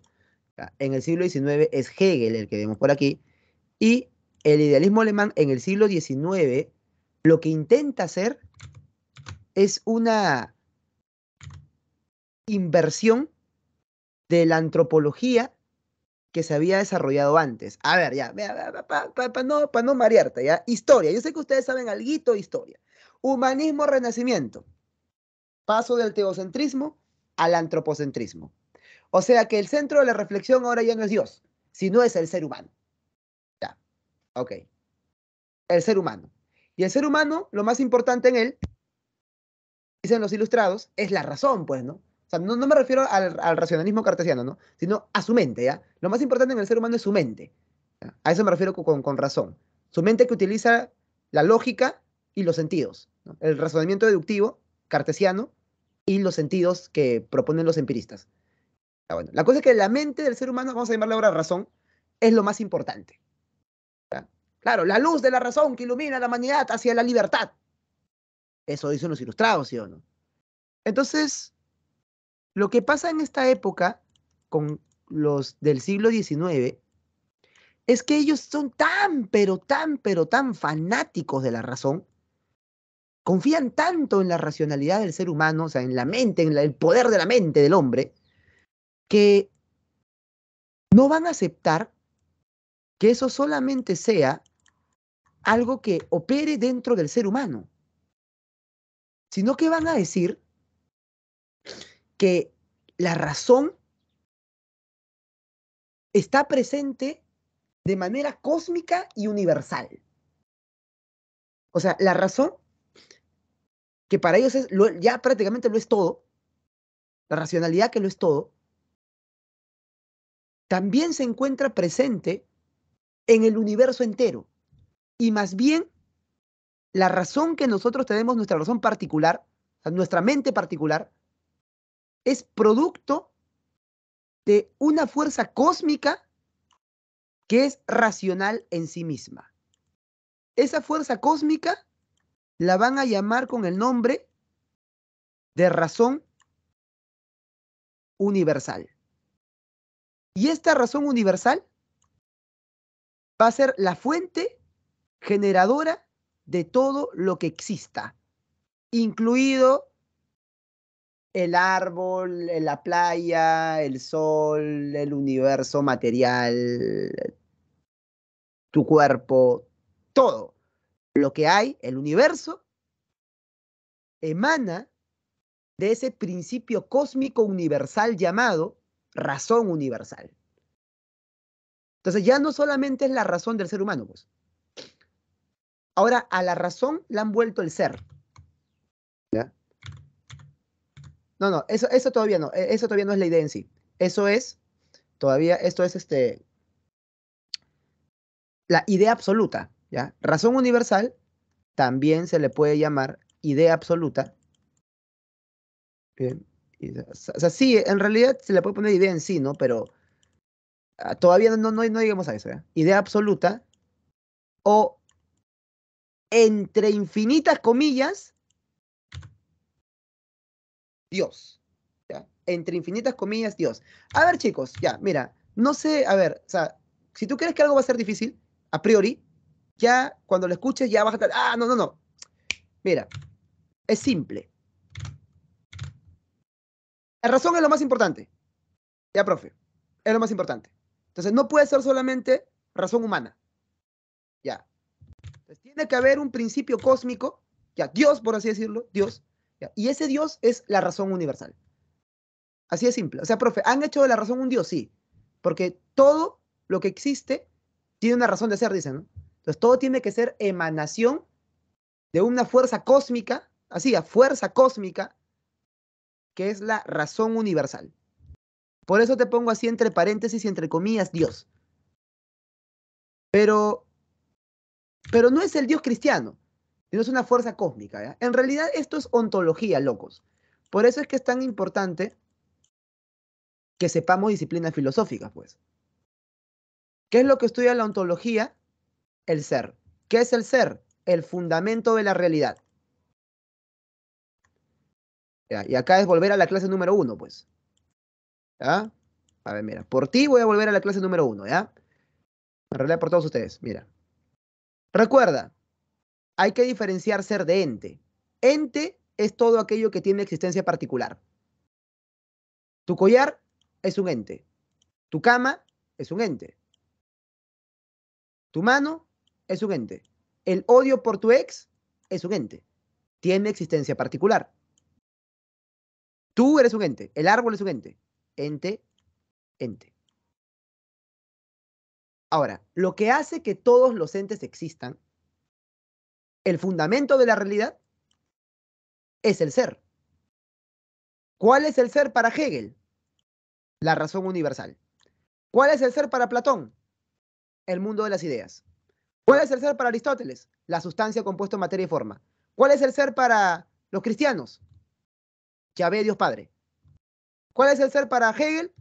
En el siglo XIX es Hegel el que vemos por aquí. Y el idealismo alemán en el siglo XIX lo que intenta hacer es una inversión de la antropología que se había desarrollado antes. A ver, ya, para no, no marearte, ¿ya? Historia. Yo sé que ustedes saben algo de historia. Humanismo, renacimiento. Paso del teocentrismo al antropocentrismo. O sea que el centro de la reflexión ahora ya no es Dios, sino es el ser humano. Ya, ok. El ser humano. Y el ser humano, lo más importante en él, dicen los ilustrados, es la razón, pues, ¿no? O sea, no, me refiero al, racionalismo cartesiano, ¿no? Sino a su mente, ¿ya? Lo más importante en el ser humano es su mente. A eso me refiero con, razón. Su mente que utiliza la lógica y los sentidos. El razonamiento deductivo, cartesiano, y los sentidos que proponen los empiristas. Ah, bueno. La cosa es que la mente del ser humano, vamos a llamarla ahora razón, es lo más importante. Claro, la luz de la razón que ilumina la humanidad hacia la libertad. Eso dicen los ilustrados, ¿sí o no? Entonces, lo que pasa en esta época con los del siglo XIX es que ellos son tan, pero tan, pero tan fanáticos de la razón, confían tanto en la racionalidad del ser humano, o sea, en la mente, en el poder de la mente del hombre, que no van a aceptar que eso solamente sea algo que opere dentro del ser humano, sino que van a decir que la razón está presente de manera cósmica y universal. O sea, la razón, que para ellos ya prácticamente lo es todo, la racionalidad que lo es todo, también se encuentra presente en el universo entero. Y más bien, la razón que nosotros tenemos, nuestra razón particular, nuestra mente particular, es producto de una fuerza cósmica que es racional en sí misma. Esa fuerza cósmica la van a llamar con el nombre de razón universal. Y esta razón universal va a ser la fuente generadora de todo lo que exista, incluido el árbol, eh, la playa, el sol, el universo material, tu cuerpo, todo lo que hay, el universo, emana de ese principio cósmico universal llamado razón universal. Entonces ya no solamente es la razón del ser humano, pues. Ahora a la razón la han vuelto el ser. ¿Ya? No, no, eso, todavía no. E, eso todavía no es la idea en sí. Eso es, todavía, esto es este. La idea absoluta, ¿ya? Razón universal también se le puede llamar idea absoluta. O sea, sí, en realidad se le puede poner idea en sí, ¿no? Pero ah, todavía no, no, no llegamos a eso, Idea absoluta o entre infinitas comillas, Dios. Entre infinitas comillas, Dios. A ver, chicos, ya, mira, no sé, a ver, o sea, si tú crees que algo va a ser difícil, a priori, ya cuando lo escuches, ya vas a... Ah, no, no, no. Mira, es simple. La razón es lo más importante. Ya, profe, es lo más importante. Entonces, no puede ser solamente razón humana. Ya. Entonces, tiene que haber un principio cósmico, ya, Dios, por así decirlo, Dios, y ese Dios es la razón universal. Así de simple. O sea, profe, ¿han hecho de la razón un Dios? Sí. Porque todo lo que existe tiene una razón de ser, dicen, ¿no? Entonces, todo tiene que ser emanación de una fuerza cósmica, así, a fuerza cósmica, que es la razón universal. Por eso te pongo así entre paréntesis y entre comillas Dios. Pero, pero no es el Dios cristiano no es una fuerza cósmica. En realidad esto es ontología, locos. Por eso es que es tan importante que sepamos disciplinas filosóficas, pues. ¿Qué es lo que estudia la ontología? El ser. ¿Qué es el ser? El fundamento de la realidad. y acá es volver a la clase número uno, pues. ¿Ya? A ver, mira, por ti voy a volver a la clase número uno, ¿ya? En realidad por todos ustedes, mira. Recuerda, hay que diferenciar ser de ente. Ente es todo aquello que tiene existencia particular. Tu collar es un ente. Tu cama es un ente. Tu mano es un ente. El odio por tu ex es un ente. Tiene existencia particular. Tú eres un ente. El árbol es un ente. Ente, ente. Ahora, lo que hace que todos los entes existan el fundamento de la realidad es el ser. ¿Cuál es el ser para Hegel? La razón universal. ¿Cuál es el ser para Platón? El mundo de las ideas. ¿Cuál es el ser para Aristóteles? La sustancia compuesta en materia y forma. ¿Cuál es el ser para los cristianos? Yahvé, Dios Padre. ¿Cuál es el ser para Hegel?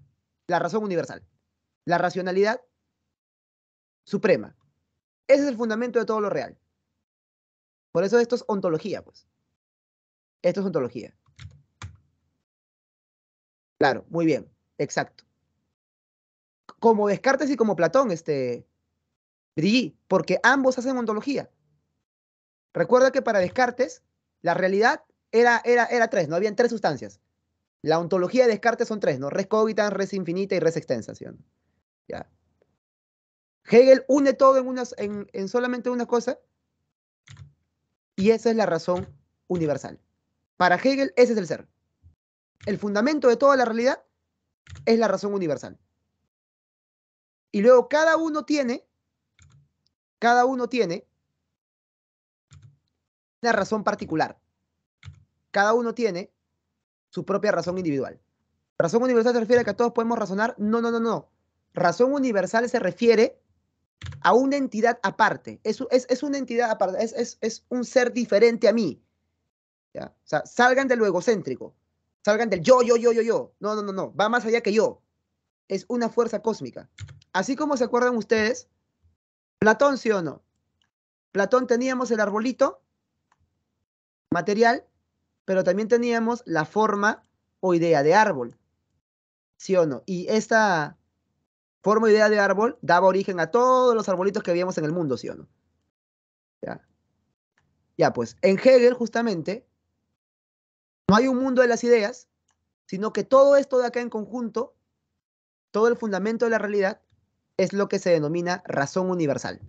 La razón universal. La racionalidad suprema. Ese es el fundamento de todo lo real. Por eso esto es ontología, pues. Esto es ontología. Claro, muy bien, exacto. Como Descartes y como Platón, este, porque ambos hacen ontología. Recuerda que para Descartes, la realidad era, era, era tres, ¿no? Habían tres sustancias. La ontología de Descartes son tres, ¿no? Res cogitans, res infinita y res extensa, ¿Ya? Hegel une todo en, unas, en, en solamente una cosa y esa es la razón universal. Para Hegel, ese es el ser. El fundamento de toda la realidad es la razón universal. Y luego cada uno tiene, cada uno tiene una razón particular. Cada uno tiene su propia razón individual. Razón universal se refiere a que todos podemos razonar. No, no, no, no. Razón universal se refiere a una entidad aparte. Es, es, una entidad aparte, es, un ser diferente a mí. O sea, salgan de lo egocéntrico, salgan del yo, yo, yo, yo, yo. No, no, no, no, va más allá que yo. Es una fuerza cósmica. Así como se acuerdan ustedes, Platón, sí o no. Platón teníamos el arbolito material, pero también teníamos la forma o idea de árbol. ¿Sí o no? Y esta, forma idea de árbol daba origen a todos los arbolitos que habíamos en el mundo, ¿sí o no? Ya. pues, en Hegel, justamente, no hay un mundo de las ideas, sino que todo esto de acá en conjunto, todo el fundamento de la realidad, es lo que se denomina razón universal.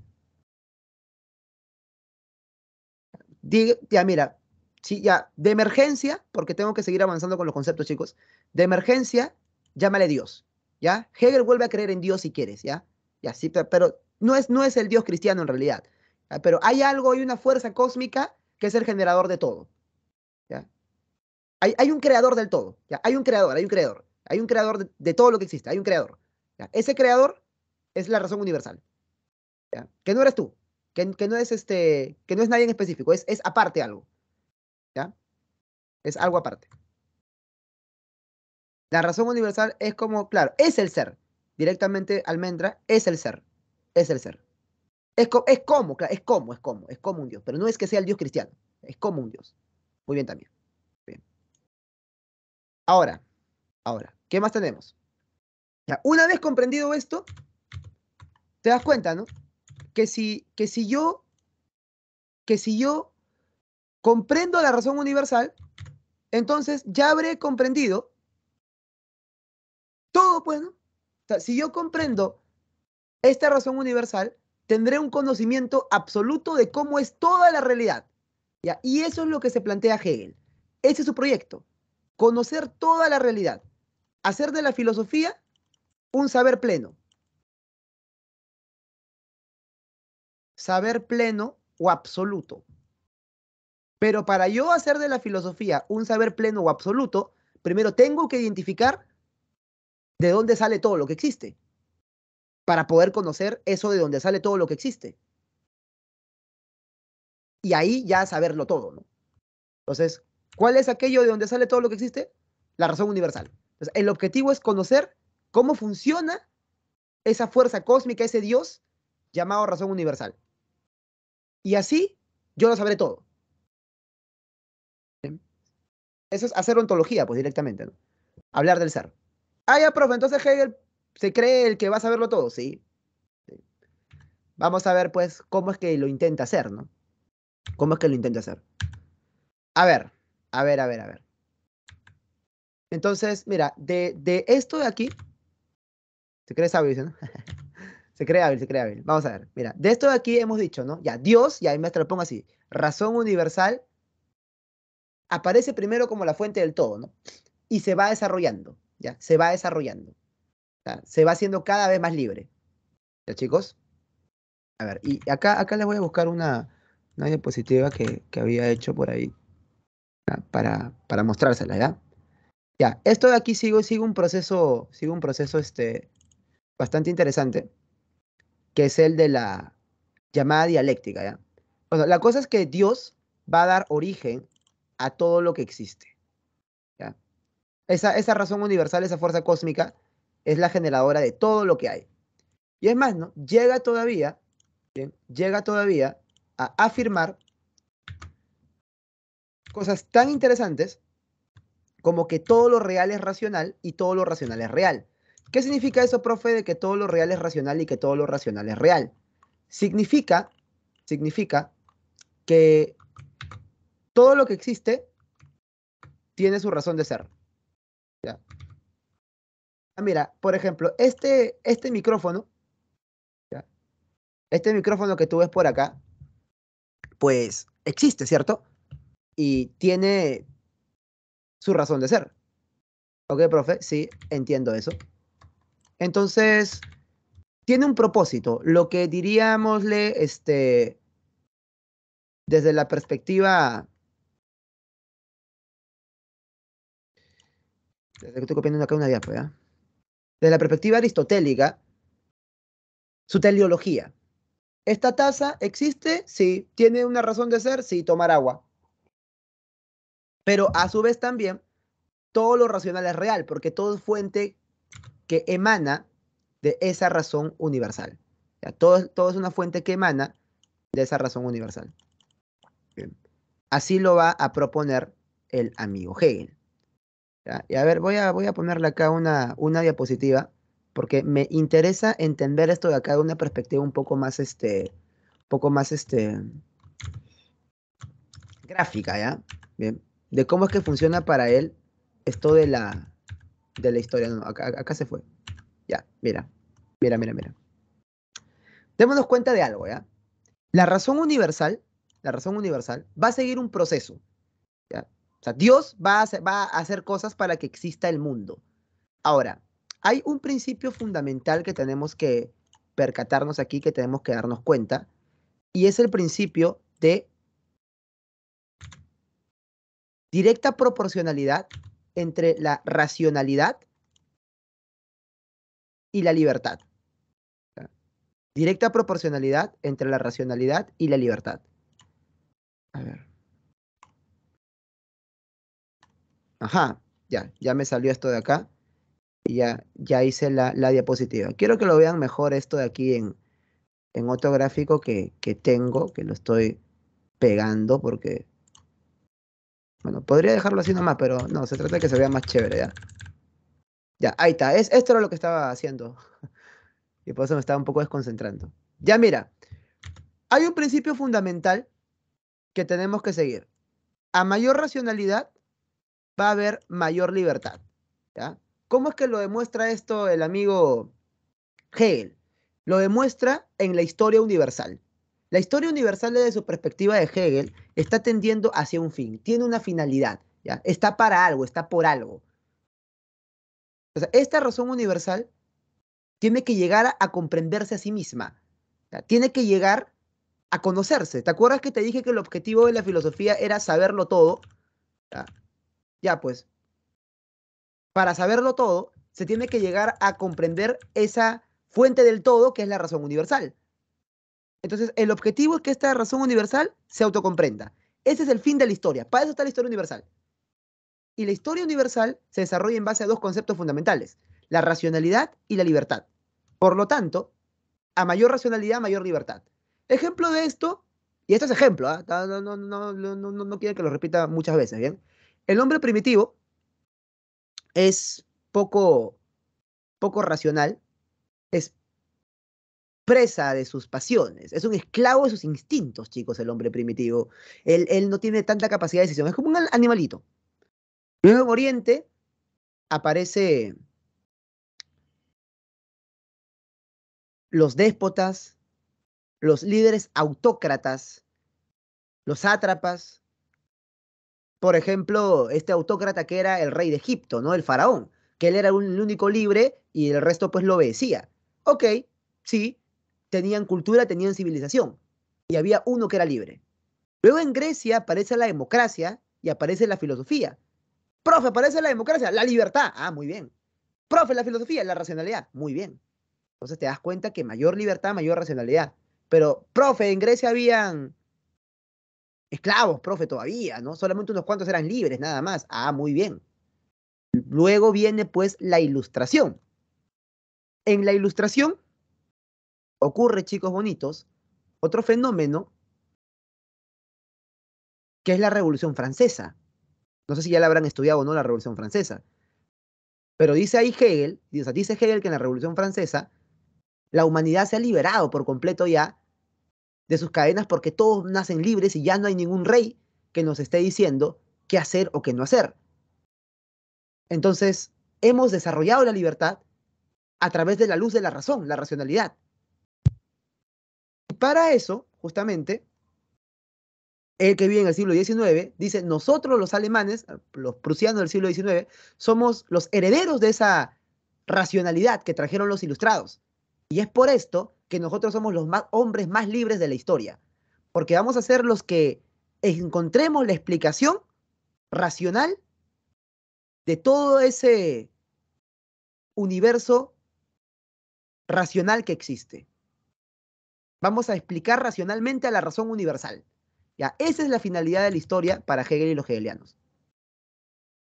ya, mira, sí, ya, de emergencia, porque tengo que seguir avanzando con los conceptos, chicos, de emergencia, llámale Dios. ¿ya? Hegel vuelve a creer en Dios si quieres, ¿ya? pero no es, no es el Dios cristiano en realidad. Pero hay algo, hay una fuerza cósmica que es el generador de todo. ¿ya? Hay, hay un creador del todo. ¿ya? Hay un creador, hay un creador. Hay un creador de, todo lo que existe, hay un creador. Ese creador es la razón universal. Que no eres tú, que, que, no es este, que no es nadie en específico, es, es aparte algo. ¿ya? Es algo aparte. La razón universal es como, claro, es el ser. Directamente, almendra, es el ser. Es el ser. Es, es como, claro, es como, es como, es como un Dios. Pero no es que sea el Dios cristiano, es como un Dios. Muy bien también. Ahora, ahora, ¿qué más tenemos? una vez comprendido esto, te das cuenta, ¿no? Que que si yo, que si yo comprendo la razón universal, entonces ya habré comprendido bueno, pues, si yo comprendo esta razón universal, tendré un conocimiento absoluto de cómo es toda la realidad. Y eso es lo que se plantea Hegel. Ese es su proyecto, conocer toda la realidad, hacer de la filosofía un saber pleno. Saber pleno o absoluto. Pero para yo hacer de la filosofía un saber pleno o absoluto, primero tengo que identificar de dónde sale todo lo que existe, para poder conocer eso de dónde sale todo lo que existe. Y ahí ya saberlo todo, ¿no? Entonces, ¿cuál es aquello de donde sale todo lo que existe? La razón universal. el objetivo es conocer cómo funciona esa fuerza cósmica, ese Dios llamado razón universal. Y así yo lo sabré todo. Eso es hacer ontología, pues directamente, ¿no? Hablar del ser. Vaya ah, profe, entonces Hegel se cree el que va a saberlo todo, sí. Vamos a ver, pues, cómo es que lo intenta hacer, ¿no? ¿Cómo es que lo intenta hacer? A ver, a ver, a ver, a ver. Entonces, mira, de, esto de aquí, se cree sabio, ¿no? se cree hábil, se cree hábil. Vamos a ver, mira, de esto de aquí hemos dicho, ¿no? Ya, Dios, ya me lo pongo así, razón universal, aparece primero como la fuente del todo, ¿no? Y se va desarrollando. Se va desarrollando. Se va haciendo cada vez más libre. ¿Ya, chicos? A ver, y acá, acá les voy a buscar una, diapositiva que, había hecho por ahí para, mostrársela, ¿ya? Ya, esto de aquí sigue, un proceso, un proceso este, bastante interesante, que es el de la llamada dialéctica, ¿ya? Bueno, la cosa es que Dios va a dar origen a todo lo que existe. Esa, razón universal, esa fuerza cósmica, es la generadora de todo lo que hay. Y es más, ¿no? Llega todavía, llega todavía a afirmar cosas tan interesantes como que todo lo real es racional y todo lo racional es real. ¿Qué significa eso, profe, de que todo lo real es racional y que todo lo racional es real? Significa, significa que todo lo que existe tiene su razón de ser. Ah, mira, por ejemplo, este, este micrófono, este micrófono que tú ves por acá, pues existe, ¿cierto? Y tiene su razón de ser. Ok, profe, sí, entiendo eso. Entonces, tiene un propósito. Lo que diríamosle, este, desde la perspectiva... Estoy copiando acá una diapositiva de la perspectiva aristotélica, su teleología. ¿Esta taza existe? Sí. ¿Tiene una razón de ser? Sí, tomar agua. Pero a su vez también, todo lo racional es real, porque todo es fuente que emana de esa razón universal. todo, todo es una fuente que emana de esa razón universal. Así lo va a proponer el amigo Hegel. Y a ver, voy a, voy a ponerle acá una, una diapositiva, porque me interesa entender esto de acá de una perspectiva un poco más, este, poco más, este, gráfica, ¿ya? Bien. De cómo es que funciona para él esto de la, de la historia. acá, acá se fue. Ya, mira, mira, mira, mira. Démonos cuenta de algo, ¿ya? La razón universal, la razón universal, va a seguir un proceso. O sea, Dios va a, hacer, va a hacer cosas para que exista el mundo. Ahora, hay un principio fundamental que tenemos que percatarnos aquí, que tenemos que darnos cuenta, y es el principio de directa proporcionalidad entre la racionalidad y la libertad. Directa proporcionalidad entre la racionalidad y la libertad. A ver. Ajá, ya, ya me salió esto de acá. Y ya, ya hice la, diapositiva. Quiero que lo vean mejor esto de aquí en, otro gráfico que, tengo, que lo estoy pegando porque... Bueno, podría dejarlo así nomás, pero no, se trata de que se vea más chévere ya. Ya, ahí está. Es, esto era lo que estaba haciendo. Y por eso me estaba un poco desconcentrando. Ya mira, hay un principio fundamental que tenemos que seguir. A mayor racionalidad, va a haber mayor libertad. ¿ya? ¿Cómo es que lo demuestra esto el amigo Hegel? Lo demuestra en la historia universal. La historia universal desde su perspectiva de Hegel está tendiendo hacia un fin, tiene una finalidad, ¿ya? está para algo, está por algo. O esta razón universal tiene que llegar a, comprenderse a sí misma, tiene que llegar a conocerse. ¿Te acuerdas que te dije que el objetivo de la filosofía era saberlo todo? ¿ya? Ya pues, para saberlo todo, se tiene que llegar a comprender esa fuente del todo que es la razón universal. Entonces, el objetivo es que esta razón universal se autocomprenda. Ese es el fin de la historia. Para eso está la historia universal. Y la historia universal se desarrolla en base a dos conceptos fundamentales, la racionalidad y la libertad. Por lo tanto, a mayor racionalidad, mayor libertad. Ejemplo de esto, y esto es ejemplo, ¿ah? no, no, no, no, no quiero que lo repita muchas veces, ¿bien? El hombre primitivo es poco, poco racional, es presa de sus pasiones, es un esclavo de sus instintos, chicos, el hombre primitivo. Él, él no tiene tanta capacidad de decisión, es como un animalito. Luego en Oriente aparece los déspotas, los líderes autócratas, los sátrapas, por ejemplo, este autócrata que era el rey de Egipto, ¿no? El faraón, que él era el único libre y el resto pues lo obedecía. Ok, sí, tenían cultura, tenían civilización y había uno que era libre. Luego en Grecia aparece la democracia y aparece la filosofía. Profe, aparece la democracia, la libertad. Ah, muy bien. Profe, la filosofía, la racionalidad. Muy bien. Entonces te das cuenta que mayor libertad, mayor racionalidad. Pero, profe, en Grecia habían esclavos, profe, todavía, ¿no? Solamente unos cuantos eran libres, nada más. Ah, muy bien. Luego viene pues la ilustración. En la ilustración ocurre, chicos bonitos, otro fenómeno que es la Revolución Francesa. No sé si ya la habrán estudiado o no la Revolución Francesa. Pero dice ahí Hegel, dice, dice Hegel que en la Revolución Francesa la humanidad se ha liberado por completo ya de sus cadenas porque todos nacen libres y ya no hay ningún rey que nos esté diciendo qué hacer o qué no hacer. Entonces, hemos desarrollado la libertad a través de la luz de la razón, la racionalidad. Y para eso, justamente, el que vive en el siglo XIX dice, nosotros los alemanes, los prusianos del siglo XIX, somos los herederos de esa racionalidad que trajeron los ilustrados. Y es por esto que nosotros somos los hombres más libres de la historia, porque vamos a ser los que encontremos la explicación racional de todo ese universo racional que existe. Vamos a explicar racionalmente a la razón universal. Ya, esa es la finalidad de la historia para Hegel y los hegelianos.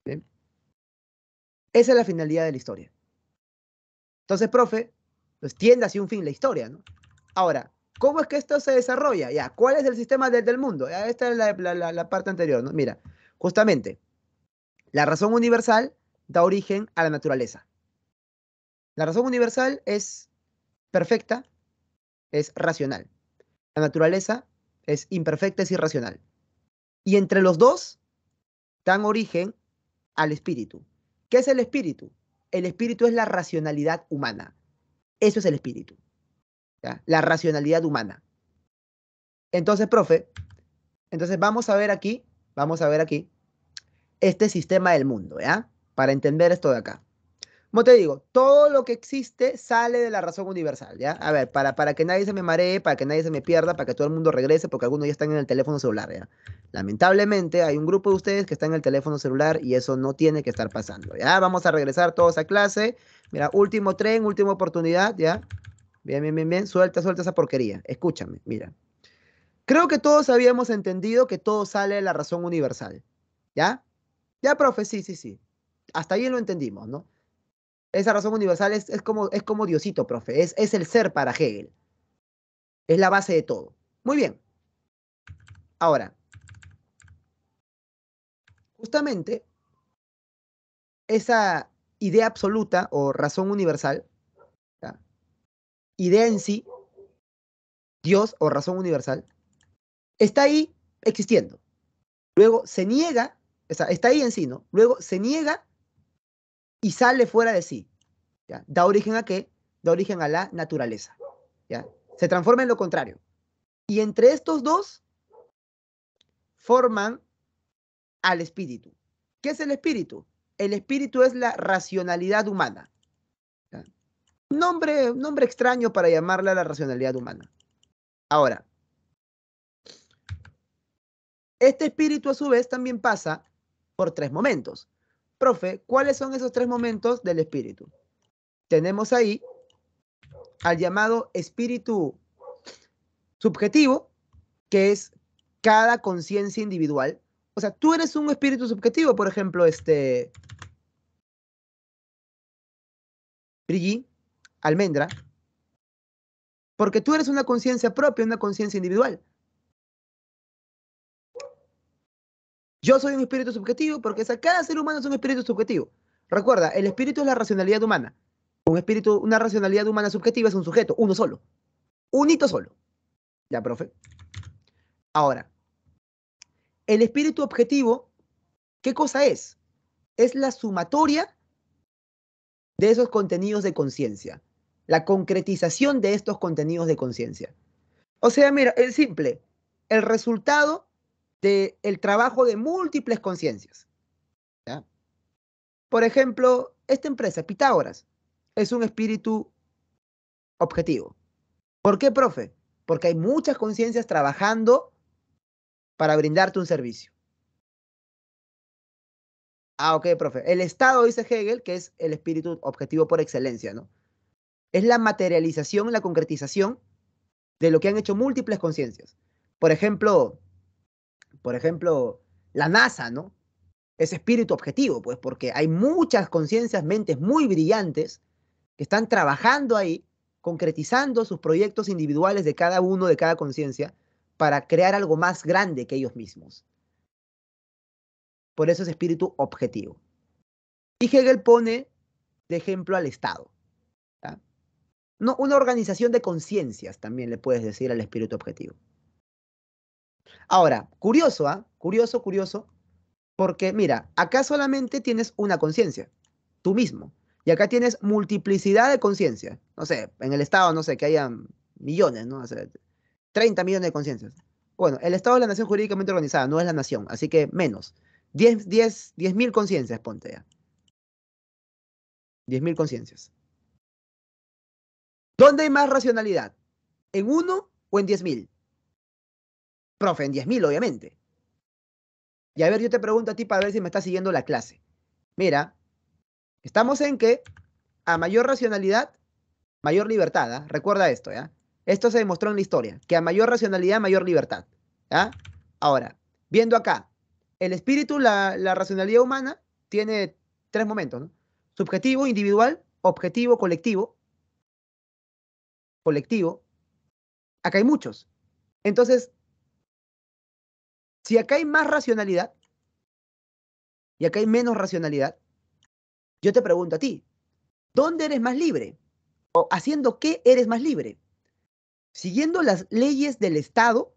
Esa es la finalidad de la historia. Entonces, profe, pues tiende hacia un fin la historia, ¿no? Ahora, ¿cómo es que esto se desarrolla? Ya, ¿cuál es el sistema del mundo? esta es la, la, parte anterior, ¿no? Mira, justamente, la razón universal da origen a la naturaleza. La razón universal es perfecta, es racional. La naturaleza es imperfecta, es irracional. Y entre los dos dan origen al espíritu. ¿Qué es el espíritu? El espíritu es la racionalidad humana. Eso es el espíritu, la racionalidad humana. Entonces, profe, entonces vamos a ver aquí, vamos a ver aquí este sistema del mundo, ¿ya? Para entender esto de acá. Como te digo, todo lo que existe sale de la razón universal, ¿ya? A ver, para, para que nadie se me maree, para que nadie se me pierda, para que todo el mundo regrese, porque algunos ya están en el teléfono celular, ¿ya? Lamentablemente hay un grupo de ustedes que están en el teléfono celular y eso no tiene que estar pasando, ¿ya? Vamos a regresar todos a clase Mira, último tren, última oportunidad, ¿ya? Bien, bien, bien, bien. Suelta, suelta esa porquería. Escúchame, mira. Creo que todos habíamos entendido que todo sale de la razón universal. ¿Ya? Ya, profe, sí, sí, sí. Hasta ahí lo entendimos, ¿no? Esa razón universal es, es como, es como Diosito, profe. Es, es el ser para Hegel. Es la base de todo. Muy bien. Ahora, justamente, esa, idea absoluta o razón universal, idea en sí, Dios o razón universal, está ahí existiendo. Luego se niega, está ahí en sí, ¿no? Luego se niega y sale fuera de sí. ¿ya? Da origen a qué? Da origen a la naturaleza. ¿ya? Se transforma en lo contrario. Y entre estos dos forman al espíritu. ¿Qué es el espíritu? el espíritu es la racionalidad humana. Nombre, nombre extraño para llamarla la racionalidad humana. Ahora, este espíritu a su vez también pasa por tres momentos. Profe, ¿cuáles son esos tres momentos del espíritu? Tenemos ahí al llamado espíritu subjetivo, que es cada conciencia individual. O sea, tú eres un espíritu subjetivo, por ejemplo, este. Brigi, almendra. Porque tú eres una conciencia propia, una conciencia individual. Yo soy un espíritu subjetivo porque cada ser humano es un espíritu subjetivo. Recuerda, el espíritu es la racionalidad humana. Un espíritu, una racionalidad humana subjetiva es un sujeto, uno solo. Un hito solo. Ya, profe. Ahora, el espíritu objetivo, ¿qué cosa es? Es la sumatoria de esos contenidos de conciencia, la concretización de estos contenidos de conciencia. O sea, mira, es simple, el resultado del trabajo de múltiples conciencias. Por ejemplo, esta empresa, Pitágoras, es un espíritu objetivo. ¿Por qué, profe? Porque hay muchas conciencias trabajando para brindarte un servicio. Ah, ok, profe. El Estado, dice Hegel, que es el espíritu objetivo por excelencia, ¿no? Es la materialización, la concretización de lo que han hecho múltiples conciencias. Por ejemplo, por ejemplo, la NASA, ¿no? Es espíritu objetivo, pues, porque hay muchas conciencias, mentes muy brillantes que están trabajando ahí, concretizando sus proyectos individuales de cada uno, de cada conciencia, para crear algo más grande que ellos mismos. Por eso es espíritu objetivo. Y Hegel pone de ejemplo al Estado. No, una organización de conciencias también le puedes decir al espíritu objetivo. Ahora, curioso, ¿ah? Curioso, curioso, porque mira, acá solamente tienes una conciencia, tú mismo. Y acá tienes multiplicidad de conciencia. No sé, en el Estado, no sé, que hayan millones, ¿no? 30 millones de conciencias. Bueno, el Estado es la nación jurídicamente organizada, no es la nación, así que menos. 10.000 conciencias, ponte ya. 10.000 conciencias. ¿Dónde hay más racionalidad? ¿En uno o en 10.000? Profe, en 10.000, obviamente. Y a ver, yo te pregunto a ti para ver si me estás siguiendo la clase. Mira, estamos en que a mayor racionalidad, mayor libertad. ¿ah? Recuerda esto, ¿ya? Esto se demostró en la historia, que a mayor racionalidad, mayor libertad. Ahora, viendo acá, el espíritu, la, racionalidad humana, tiene tres momentos, Subjetivo, individual, objetivo, colectivo. Colectivo. Acá hay muchos. Entonces, si acá hay más racionalidad y acá hay menos racionalidad, yo te pregunto a ti, ¿dónde eres más libre? ¿O haciendo qué eres más libre? siguiendo las leyes del Estado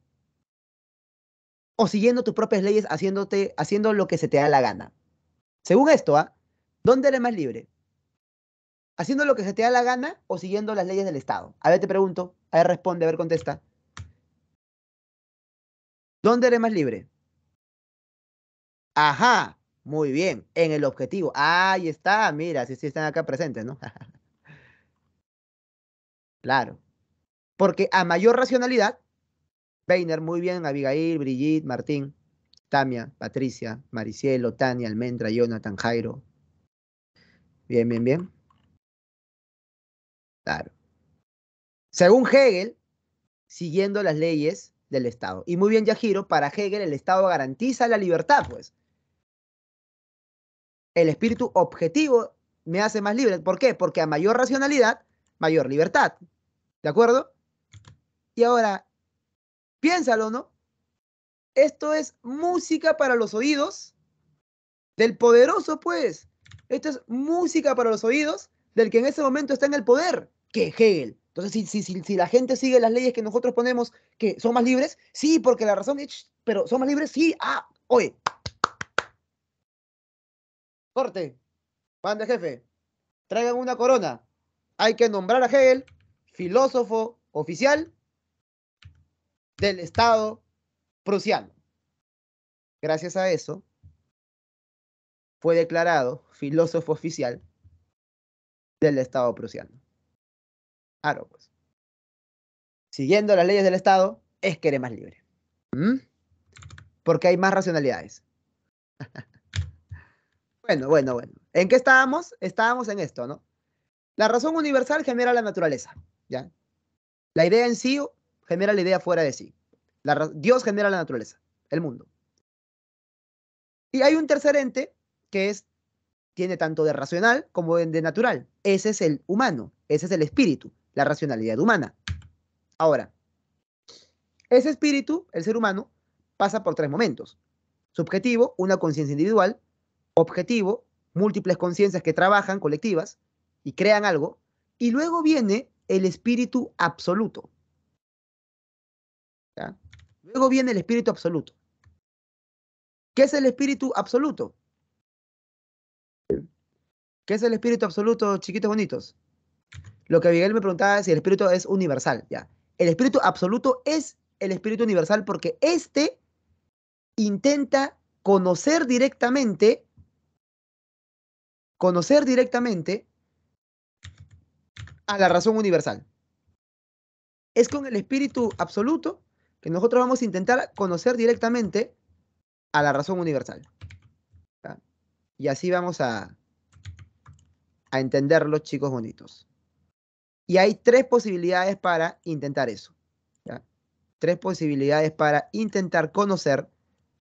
o siguiendo tus propias leyes haciéndote, haciendo lo que se te da la gana. Según esto, ¿ah? ¿dónde eres más libre? ¿Haciendo lo que se te da la gana o siguiendo las leyes del Estado? A ver, te pregunto, a ver, responde, a ver, contesta. ¿Dónde eres más libre? Ajá, muy bien, en el objetivo. Ahí está, mira, si sí, sí están acá presentes, ¿no? claro. Porque a mayor racionalidad, Weiner, muy bien, Abigail, Brigitte, Martín, Tamia, Patricia, Maricielo, Tania, Almendra, Jonathan, Jairo. Bien, bien, bien. Claro. Según Hegel, siguiendo las leyes del Estado. Y muy bien, Yajiro, para Hegel el Estado garantiza la libertad, pues. El espíritu objetivo me hace más libre. ¿Por qué? Porque a mayor racionalidad, mayor libertad. ¿De acuerdo? Y ahora, piénsalo, ¿no? Esto es música para los oídos del poderoso, pues. Esto es música para los oídos del que en ese momento está en el poder, que Hegel. Entonces, si, la gente sigue las leyes que nosotros ponemos, que son más libres, sí, porque la razón es, pero son más libres, sí, ah, oye. Corte, van de jefe, traigan una corona. Hay que nombrar a Hegel filósofo oficial del Estado prusiano. Gracias a eso, fue declarado filósofo oficial del Estado prusiano. Claro, pues. Siguiendo las leyes del Estado, es que eres más libre. ¿Mm? Porque hay más racionalidades. bueno, bueno, bueno. ¿En qué estábamos? Estábamos en esto, ¿no? La razón universal genera la naturaleza, ¿ya? La idea en sí genera la idea fuera de sí. Dios genera la naturaleza, el mundo. Y hay un tercer ente que es, tiene tanto de racional como de natural. Ese es el humano, ese es el espíritu, la racionalidad humana. Ahora, ese espíritu, el ser humano, pasa por tres momentos. Subjetivo, una conciencia individual. Objetivo, múltiples conciencias que trabajan colectivas y crean algo. Y luego viene el espíritu absoluto, Luego viene el espíritu absoluto. ¿Qué es el espíritu absoluto? ¿Qué es el espíritu absoluto, chiquitos bonitos? Lo que Miguel me preguntaba es si el espíritu es universal, ya. El espíritu absoluto es el espíritu universal porque este intenta conocer directamente conocer directamente a la razón universal. Es con el espíritu absoluto que nosotros vamos a intentar conocer directamente a la razón universal. Y así vamos a, a entenderlo, chicos bonitos. Y hay tres posibilidades para intentar eso. Tres posibilidades para intentar conocer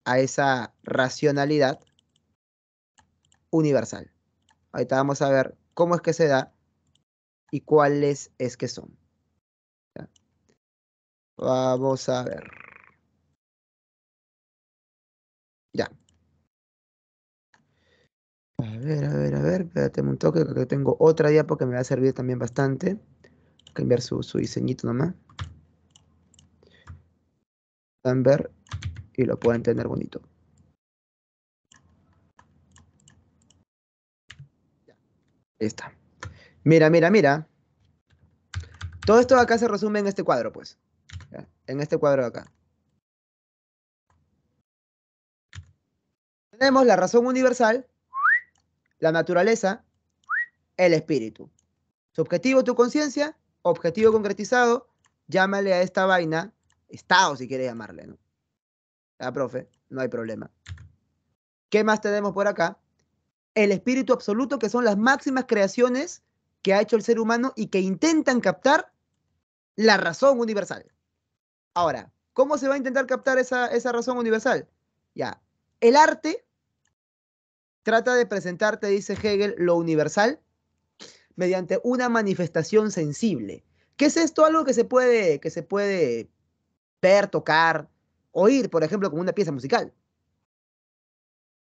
a esa racionalidad universal. Ahorita vamos a ver cómo es que se da y cuáles es que son. Vamos a ver. Ya. A ver, a ver, a ver. Espérate un toque, que tengo otra diapo que me va a servir también bastante. cambiar su, su diseñito nomás. Pueden ver y lo pueden tener bonito. Ahí está. Mira, mira, mira. Todo esto acá se resume en este cuadro, pues en este cuadro de acá. Tenemos la razón universal, la naturaleza, el espíritu. Subjetivo tu conciencia, objetivo concretizado, llámale a esta vaina estado si quieres llamarle, ¿no? Ah, profe, no hay problema. ¿Qué más tenemos por acá? El espíritu absoluto, que son las máximas creaciones que ha hecho el ser humano y que intentan captar la razón universal. Ahora, ¿cómo se va a intentar captar esa, esa razón universal? Ya, el arte trata de presentarte, dice Hegel, lo universal mediante una manifestación sensible. ¿Qué es esto? Algo que se puede, que se puede ver, tocar, oír, por ejemplo, como una pieza musical.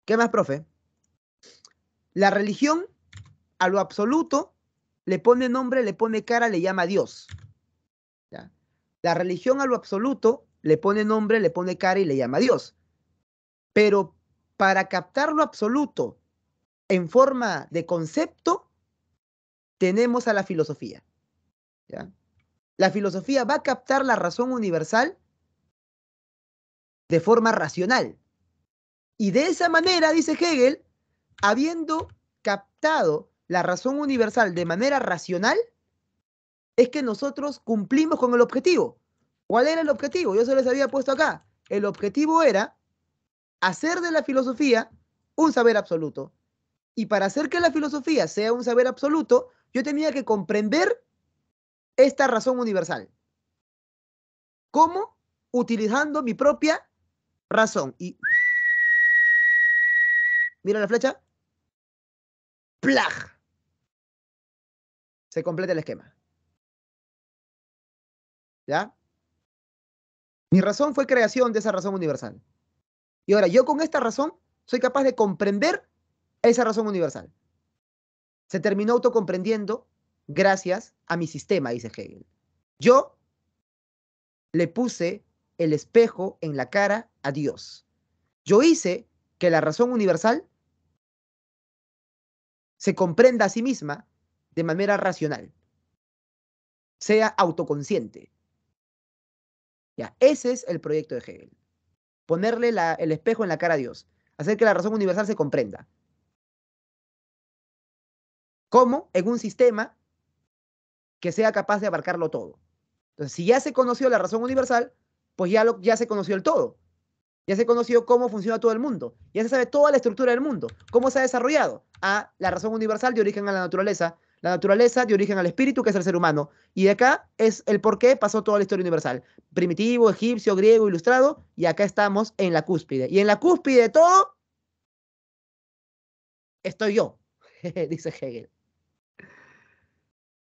¿Qué más, profe? La religión a lo absoluto le pone nombre, le pone cara, le llama a Dios. La religión a lo absoluto le pone nombre, le pone cara y le llama Dios. Pero para captar lo absoluto en forma de concepto, tenemos a la filosofía. La filosofía va a captar la razón universal de forma racional. Y de esa manera, dice Hegel, habiendo captado la razón universal de manera racional, es que nosotros cumplimos con el objetivo. ¿Cuál era el objetivo? Yo se les había puesto acá. El objetivo era hacer de la filosofía un saber absoluto. Y para hacer que la filosofía sea un saber absoluto, yo tenía que comprender esta razón universal. ¿Cómo? Utilizando mi propia razón. Y. Mira la flecha. ¡Plag! Se completa el esquema. Mi razón fue creación de esa razón universal. Y ahora, yo con esta razón soy capaz de comprender esa razón universal. Se terminó autocomprendiendo gracias a mi sistema, dice Hegel. Yo le puse el espejo en la cara a Dios. Yo hice que la razón universal se comprenda a sí misma de manera racional, sea autoconsciente. Ya, ese es el proyecto de Hegel. Ponerle el espejo en la cara a Dios. Hacer que la razón universal se comprenda. ¿Cómo? En un sistema que sea capaz de abarcarlo todo. Entonces, si ya se conoció la razón universal, pues ya, ya se conoció el todo. Ya se conoció cómo funciona todo el mundo. Ya se sabe toda la estructura del mundo. ¿Cómo se ha desarrollado? A la razón universal de origen a la naturaleza, la naturaleza dio origen al espíritu, que es el ser humano. Y de acá es el por qué pasó toda la historia universal. Primitivo, egipcio, griego, ilustrado, y acá estamos en la cúspide. Y en la cúspide de todo, estoy yo, dice Hegel.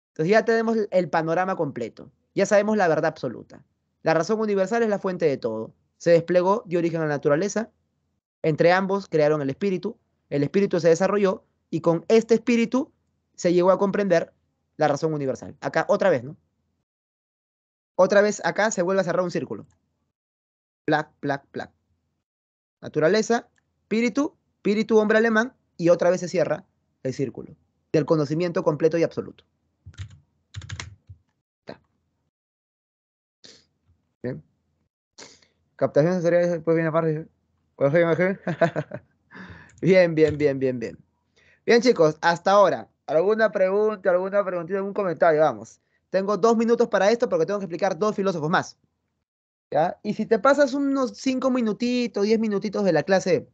Entonces ya tenemos el panorama completo, ya sabemos la verdad absoluta. La razón universal es la fuente de todo. Se desplegó, dio origen a la naturaleza, entre ambos crearon el espíritu, el espíritu se desarrolló y con este espíritu se llegó a comprender la razón universal. Acá otra vez, ¿no? Otra vez acá se vuelve a cerrar un círculo. Plac, plac, plac. Naturaleza, espíritu, espíritu hombre alemán, y otra vez se cierra el círculo del conocimiento completo y absoluto. Bien. Captación después viene aparte. Bien, bien, bien, bien, bien. Bien, chicos, hasta ahora ¿Alguna pregunta, alguna preguntita, algún comentario? Vamos. Tengo dos minutos para esto porque tengo que explicar dos filósofos más. ¿ya? Y si te pasas unos cinco minutitos, diez minutitos de la clase,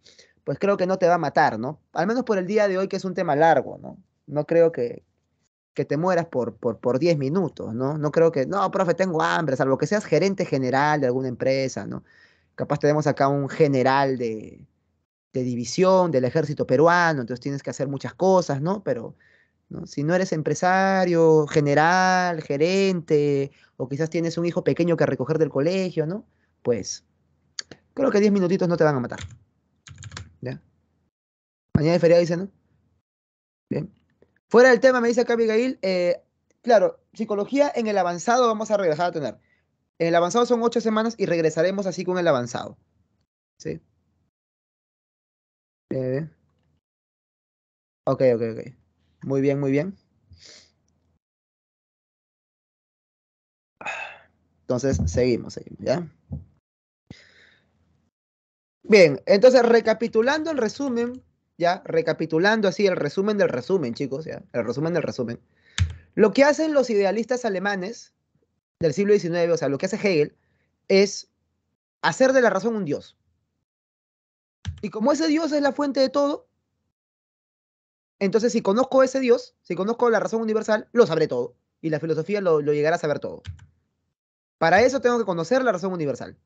pues creo que no te va a matar, ¿no? Al menos por el día de hoy, que es un tema largo, ¿no? No creo que, que te mueras por, por, por minutos, ¿no? No creo que, no, profe, tengo hambre, salvo que seas gerente general de alguna empresa, ¿no? Capaz tenemos acá un general de, de división del ejército peruano, entonces tienes que hacer muchas cosas, ¿no? Pero si no eres empresario, general, gerente, o quizás tienes un hijo pequeño que recoger del colegio, ¿no? Pues creo que 10 minutitos no te van a matar. ¿Ya? Mañana es feriado, dice, ¿no? Bien. Fuera del tema, me dice acá Abigail, eh, claro, psicología en el avanzado vamos a regresar a tener. En el avanzado son 8 semanas y regresaremos así con el avanzado. ¿Sí? Eh, ok, ok, ok. Muy bien, muy bien. Entonces, seguimos, seguimos, ¿ya? Bien, entonces recapitulando el resumen, ya, recapitulando así el resumen del resumen, chicos, ya, el resumen del resumen. Lo que hacen los idealistas alemanes del siglo XIX, o sea, lo que hace Hegel, es hacer de la razón un dios. Y como ese dios es la fuente de todo, entonces, si conozco ese Dios, si conozco la razón universal, lo sabré todo. Y la filosofía lo, llegará a saber todo. Para eso tengo que conocer la razón universal.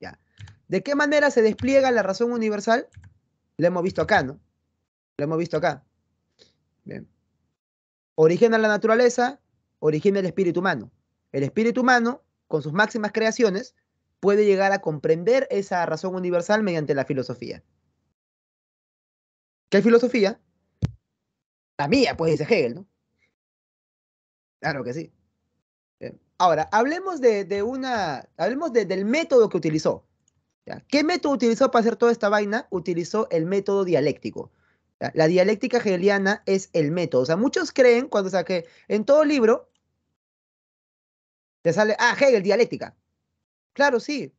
Ya. ¿De qué manera se despliega la razón universal? Lo hemos visto acá, ¿no? Lo hemos visto acá. Bien. de la naturaleza, origen el espíritu humano. El espíritu humano, con sus máximas creaciones, puede llegar a comprender esa razón universal mediante la filosofía. ¿Qué filosofía? La mía, pues dice Hegel, ¿no? Claro que sí. Ahora, hablemos de, una. Hablemos del método que utilizó. ¿Qué método utilizó para hacer toda esta vaina? Utilizó el método dialéctico. La dialéctica hegeliana es el método. O sea, muchos creen cuando o saqué en todo libro te sale, ah, Hegel, dialéctica. Claro, sí.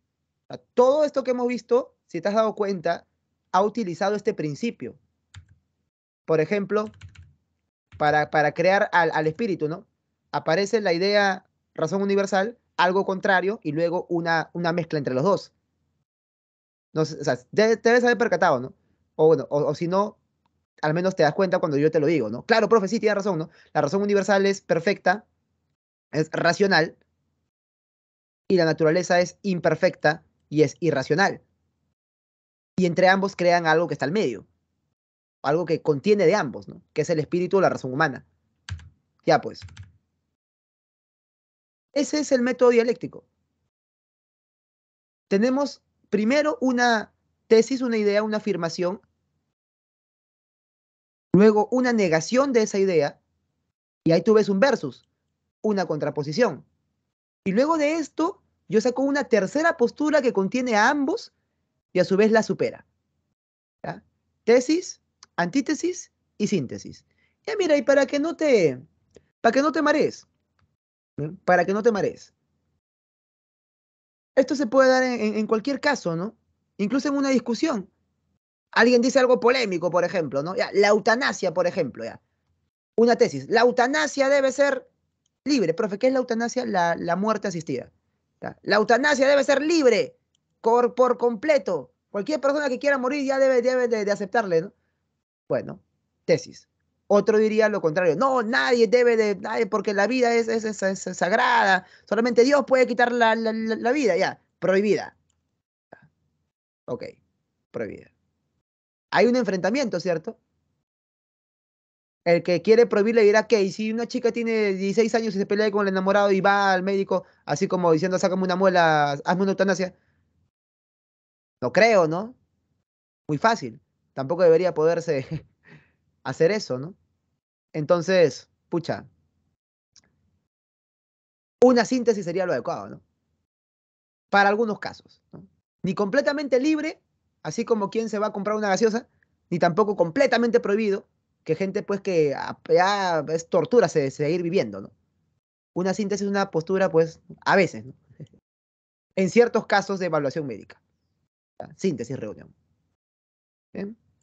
todo esto que hemos visto, si te has dado cuenta, ha utilizado este principio. Por ejemplo, para, crear al, espíritu, ¿no? Aparece la idea razón universal, algo contrario y luego una, una mezcla entre los dos. No, o sea, te, debes haber percatado, ¿no? O bueno, o, si no, al menos te das cuenta cuando yo te lo digo, ¿no? Claro, profe, sí, tienes razón, ¿no? La razón universal es perfecta, es racional, y la naturaleza es imperfecta y es irracional. Y entre ambos crean algo que está al medio algo que contiene de ambos, ¿no? Que es el espíritu o la razón humana. Ya pues. Ese es el método dialéctico. Tenemos primero una tesis, una idea, una afirmación, luego una negación de esa idea, y ahí tú ves un versus, una contraposición. Y luego de esto, yo saco una tercera postura que contiene a ambos y a su vez la supera. Tesis, antítesis y síntesis. Ya mira, y para que no te, para que no te marees, para que no te marees. Esto se puede dar en, cualquier caso, ¿no? Incluso en una discusión. Alguien dice algo polémico, por ejemplo, ¿no? la eutanasia, por ejemplo, ya. Una tesis. La eutanasia debe ser libre. Profe, ¿qué es la eutanasia? La, muerte asistida. La eutanasia debe ser libre por, completo. Cualquier persona que quiera morir ya debe, de aceptarle, ¿no? Bueno, tesis. Otro diría lo contrario. No, nadie debe de, nadie, porque la vida es, es, es, sagrada. Solamente Dios puede quitar la, la, la, vida. Ya, prohibida. Ok, prohibida. Hay un enfrentamiento, ¿cierto? El que quiere prohibir le dirá que si una chica tiene 16 años y se pelea con el enamorado y va al médico, así como diciendo, sácame una muela, hazme una eutanasia. No creo, ¿no? Muy fácil tampoco debería poderse hacer eso, ¿no? Entonces, pucha, una síntesis sería lo adecuado, ¿no? Para algunos casos, ¿no? Ni completamente libre, así como quien se va a comprar una gaseosa, ni tampoco completamente prohibido, que gente pues que ya es tortura se, seguir viviendo, ¿no? Una síntesis, es una postura, pues, a veces, ¿no? En ciertos casos de evaluación médica. Síntesis, reunión.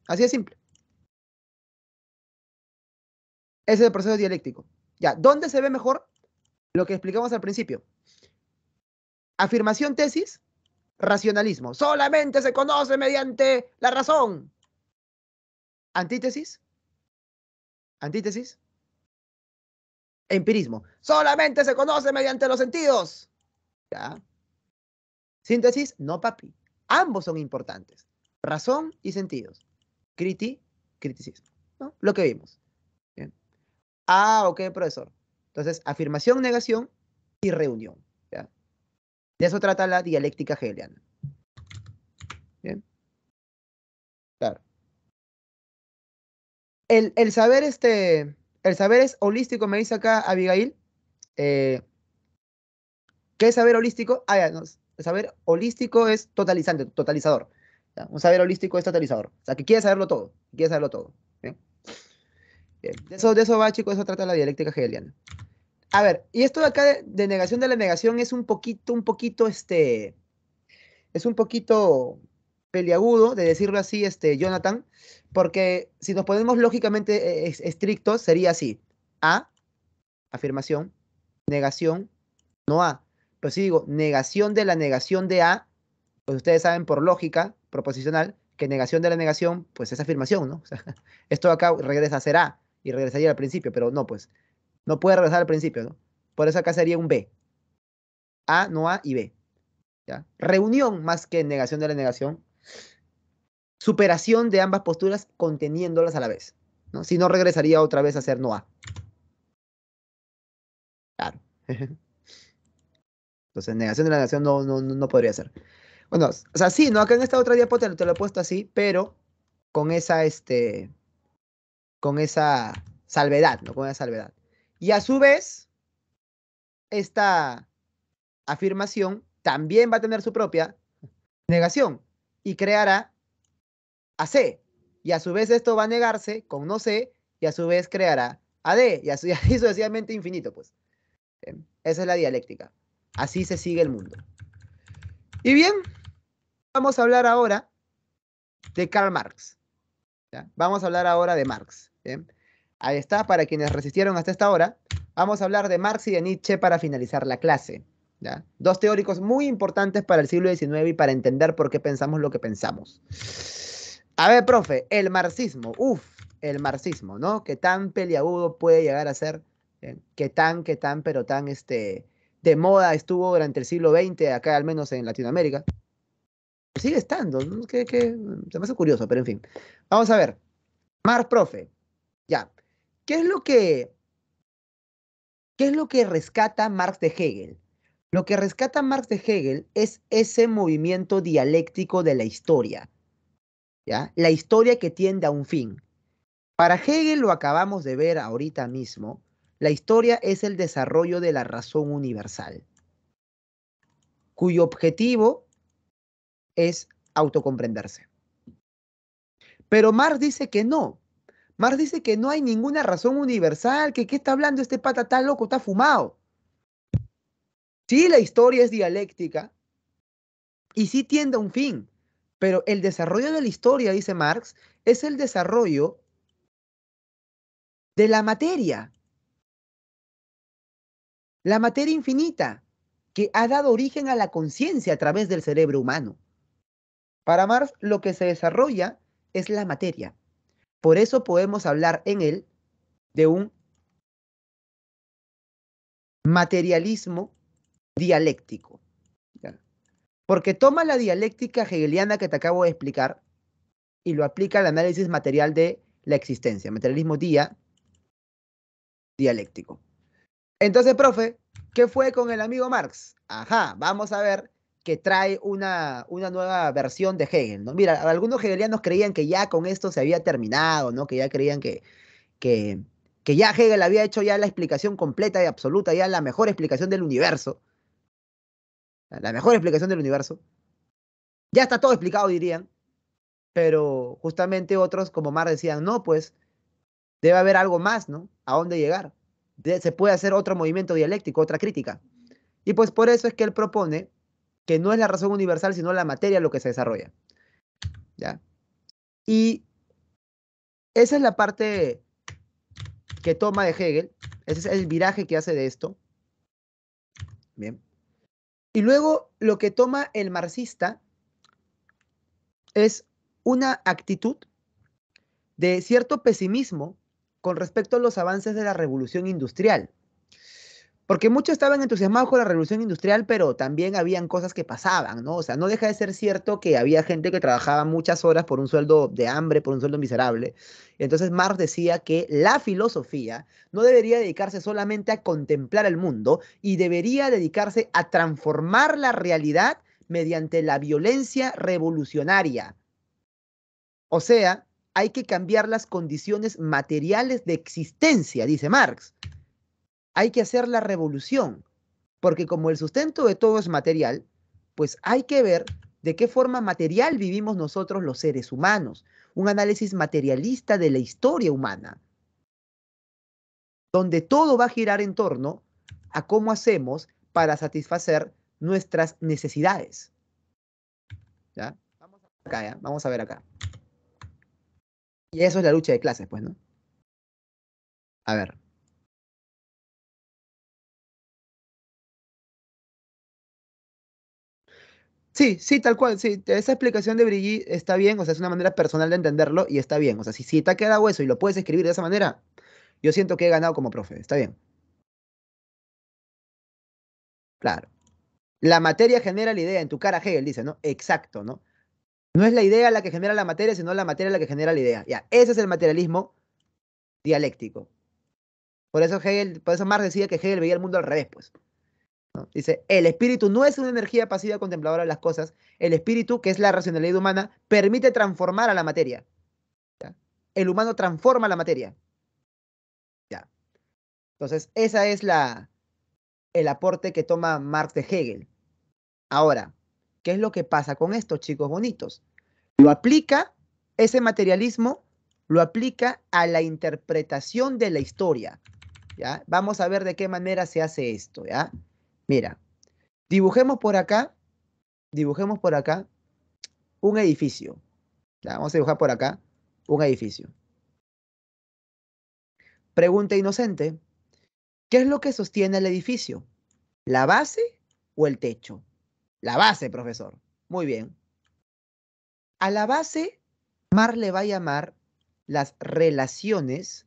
Así de simple. Ese es el proceso dialéctico. Ya, ¿dónde se ve mejor? Lo que explicamos al principio. Afirmación, tesis, racionalismo. Solamente se conoce mediante la razón. Antítesis. Antítesis. Empirismo. Solamente se conoce mediante los sentidos. Síntesis, no papi. Ambos son importantes razón y sentidos. Criti, criticismo. Lo que vimos. Ah, ok, profesor. Entonces, afirmación, negación y reunión. De eso trata la dialéctica hegeliana. ¿Bien? Claro. El, saber este, el saber es holístico, me dice acá Abigail. Eh, ¿Qué es saber holístico? Ah, el saber holístico es totalizante, totalizador. Un saber holístico es O sea, que quiere saberlo todo, quiere saberlo todo. De, eso, de eso va, chicos, eso trata la dialéctica hegeliana. A ver, y esto de acá de, negación de la negación es un poquito, un poquito, este, es un poquito peliagudo, de decirlo así, este, Jonathan, porque si nos ponemos lógicamente eh, estrictos, sería así. A, afirmación, negación, no A. Pero si digo negación de la negación de A, pues ustedes saben por lógica proposicional, que negación de la negación, pues es afirmación, ¿no? esto acá regresa a ser A y regresaría al principio, pero no, pues. No puede regresar al principio, ¿no? Por eso acá sería un B. A, no A y B. ¿ya? Reunión más que negación de la negación. Superación de ambas posturas conteniéndolas a la vez. ¿no? Si no, regresaría otra vez a ser no A. Claro. Entonces, negación de la negación no, no podría ser. Bueno, o sea, sí, ¿no? Acá en esta otra diapositiva te, lo he puesto así, pero con esa, este, con esa salvedad, ¿no? Con esa salvedad. Y a su vez, esta afirmación también va a tener su propia negación y creará a C. Y a su vez esto va a negarse con no C y a su vez creará a D y así sucesivamente infinito, pues. Em, esa es la dialéctica. Así se sigue el mundo. Y bien, vamos a hablar ahora de Karl Marx. Vamos a hablar ahora de Marx. Ahí está, para quienes resistieron hasta esta hora, vamos a hablar de Marx y de Nietzsche para finalizar la clase. Dos teóricos muy importantes para el siglo XIX y para entender por qué pensamos lo que pensamos. A ver, profe, el marxismo, Uf, el marxismo, ¿no? Que tan peliagudo puede llegar a ser, ¿Qué que tan, que tan, pero tan este, de moda estuvo durante el siglo XX, acá al menos en Latinoamérica. Sigue estando, se me hace curioso, pero en fin. Vamos a ver. ...Marx Profe, ya. ¿Qué es lo que, qué es lo que rescata Marx de Hegel? Lo que rescata Marx de Hegel es ese movimiento dialéctico de la historia. ¿ya? La historia que tiende a un fin. Para Hegel lo acabamos de ver ahorita mismo, la historia es el desarrollo de la razón universal, cuyo objetivo es autocomprenderse. Pero Marx dice que no. Marx dice que no hay ninguna razón universal, que qué está hablando este pata, tan loco, está fumado. Sí, la historia es dialéctica y sí tiende a un fin, pero el desarrollo de la historia, dice Marx, es el desarrollo de la materia, la materia infinita que ha dado origen a la conciencia a través del cerebro humano. Para Marx lo que se desarrolla es la materia. Por eso podemos hablar en él de un materialismo dialéctico. Porque toma la dialéctica hegeliana que te acabo de explicar y lo aplica al análisis material de la existencia, materialismo dialéctico. Entonces, profe, ¿qué fue con el amigo Marx? Ajá, vamos a ver que trae una, una nueva versión de Hegel, ¿no? Mira, algunos hegelianos creían que ya con esto se había terminado, ¿no? Que ya creían que, que, que ya Hegel había hecho ya la explicación completa y absoluta, ya la mejor explicación del universo. La mejor explicación del universo. Ya está todo explicado, dirían. Pero justamente otros, como Marx, decían, no, pues debe haber algo más, ¿no? ¿A dónde llegar? se puede hacer otro movimiento dialéctico, otra crítica. Y pues por eso es que él propone que no es la razón universal, sino la materia lo que se desarrolla. ¿Ya? Y esa es la parte que toma de Hegel, ese es el viraje que hace de esto. Bien. Y luego lo que toma el marxista es una actitud de cierto pesimismo con respecto a los avances de la revolución industrial. Porque muchos estaban entusiasmados con la revolución industrial, pero también habían cosas que pasaban, ¿no? O sea, no deja de ser cierto que había gente que trabajaba muchas horas por un sueldo de hambre, por un sueldo miserable. Entonces Marx decía que la filosofía no debería dedicarse solamente a contemplar el mundo y debería dedicarse a transformar la realidad mediante la violencia revolucionaria. O sea, hay que cambiar las condiciones materiales de existencia, dice Marx. Hay que hacer la revolución, porque como el sustento de todo es material, pues hay que ver de qué forma material vivimos nosotros los seres humanos, un análisis materialista de la historia humana, donde todo va a girar en torno a cómo hacemos para satisfacer nuestras necesidades. ¿Ya? Vamos, acá, Vamos a ver acá. Y eso es la lucha de clases, pues, ¿no? A ver. Sí, sí, tal cual, sí, esa explicación de Brigitte está bien, o sea, es una manera personal de entenderlo y está bien, o sea, si, te ha quedado eso y lo puedes escribir de esa manera, yo siento que he ganado como profe, está bien. Claro. La materia genera la idea en tu cara, Hegel dice, ¿no? Exacto, ¿no? No es la idea la que genera la materia, sino la materia la que genera la idea. Ya, ese es el materialismo dialéctico. Por eso, Hegel, por eso Marx decía que Hegel veía el mundo al revés, pues. Dice, el espíritu no es una energía pasiva contempladora de las cosas. El espíritu, que es la racionalidad humana, permite transformar a la materia. El humano transforma la materia. ¿Ya? Entonces, ese es la, el aporte que toma Marx de Hegel. Ahora, ¿Qué es lo que pasa con estos chicos bonitos? Lo aplica ese materialismo, lo aplica a la interpretación de la historia. ¿ya? Vamos a ver de qué manera se hace esto. ¿ya? Mira, dibujemos por acá, dibujemos por acá un edificio. Vamos a dibujar por acá un edificio. Pregunta inocente. ¿Qué es lo que sostiene el edificio? ¿La base o el techo? La base, profesor. Muy bien. A la base, Mar le va a llamar las relaciones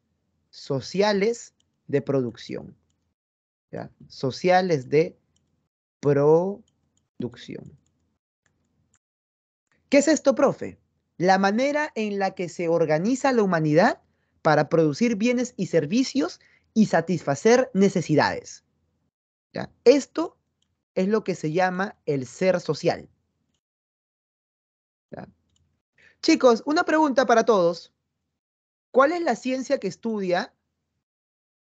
sociales de producción. Sociales de producción. ¿Qué es esto, profe? La manera en la que se organiza la humanidad para producir bienes y servicios y satisfacer necesidades. Esto es lo que se llama el ser social. Chicos, una pregunta para todos. ¿Cuál es la ciencia que estudia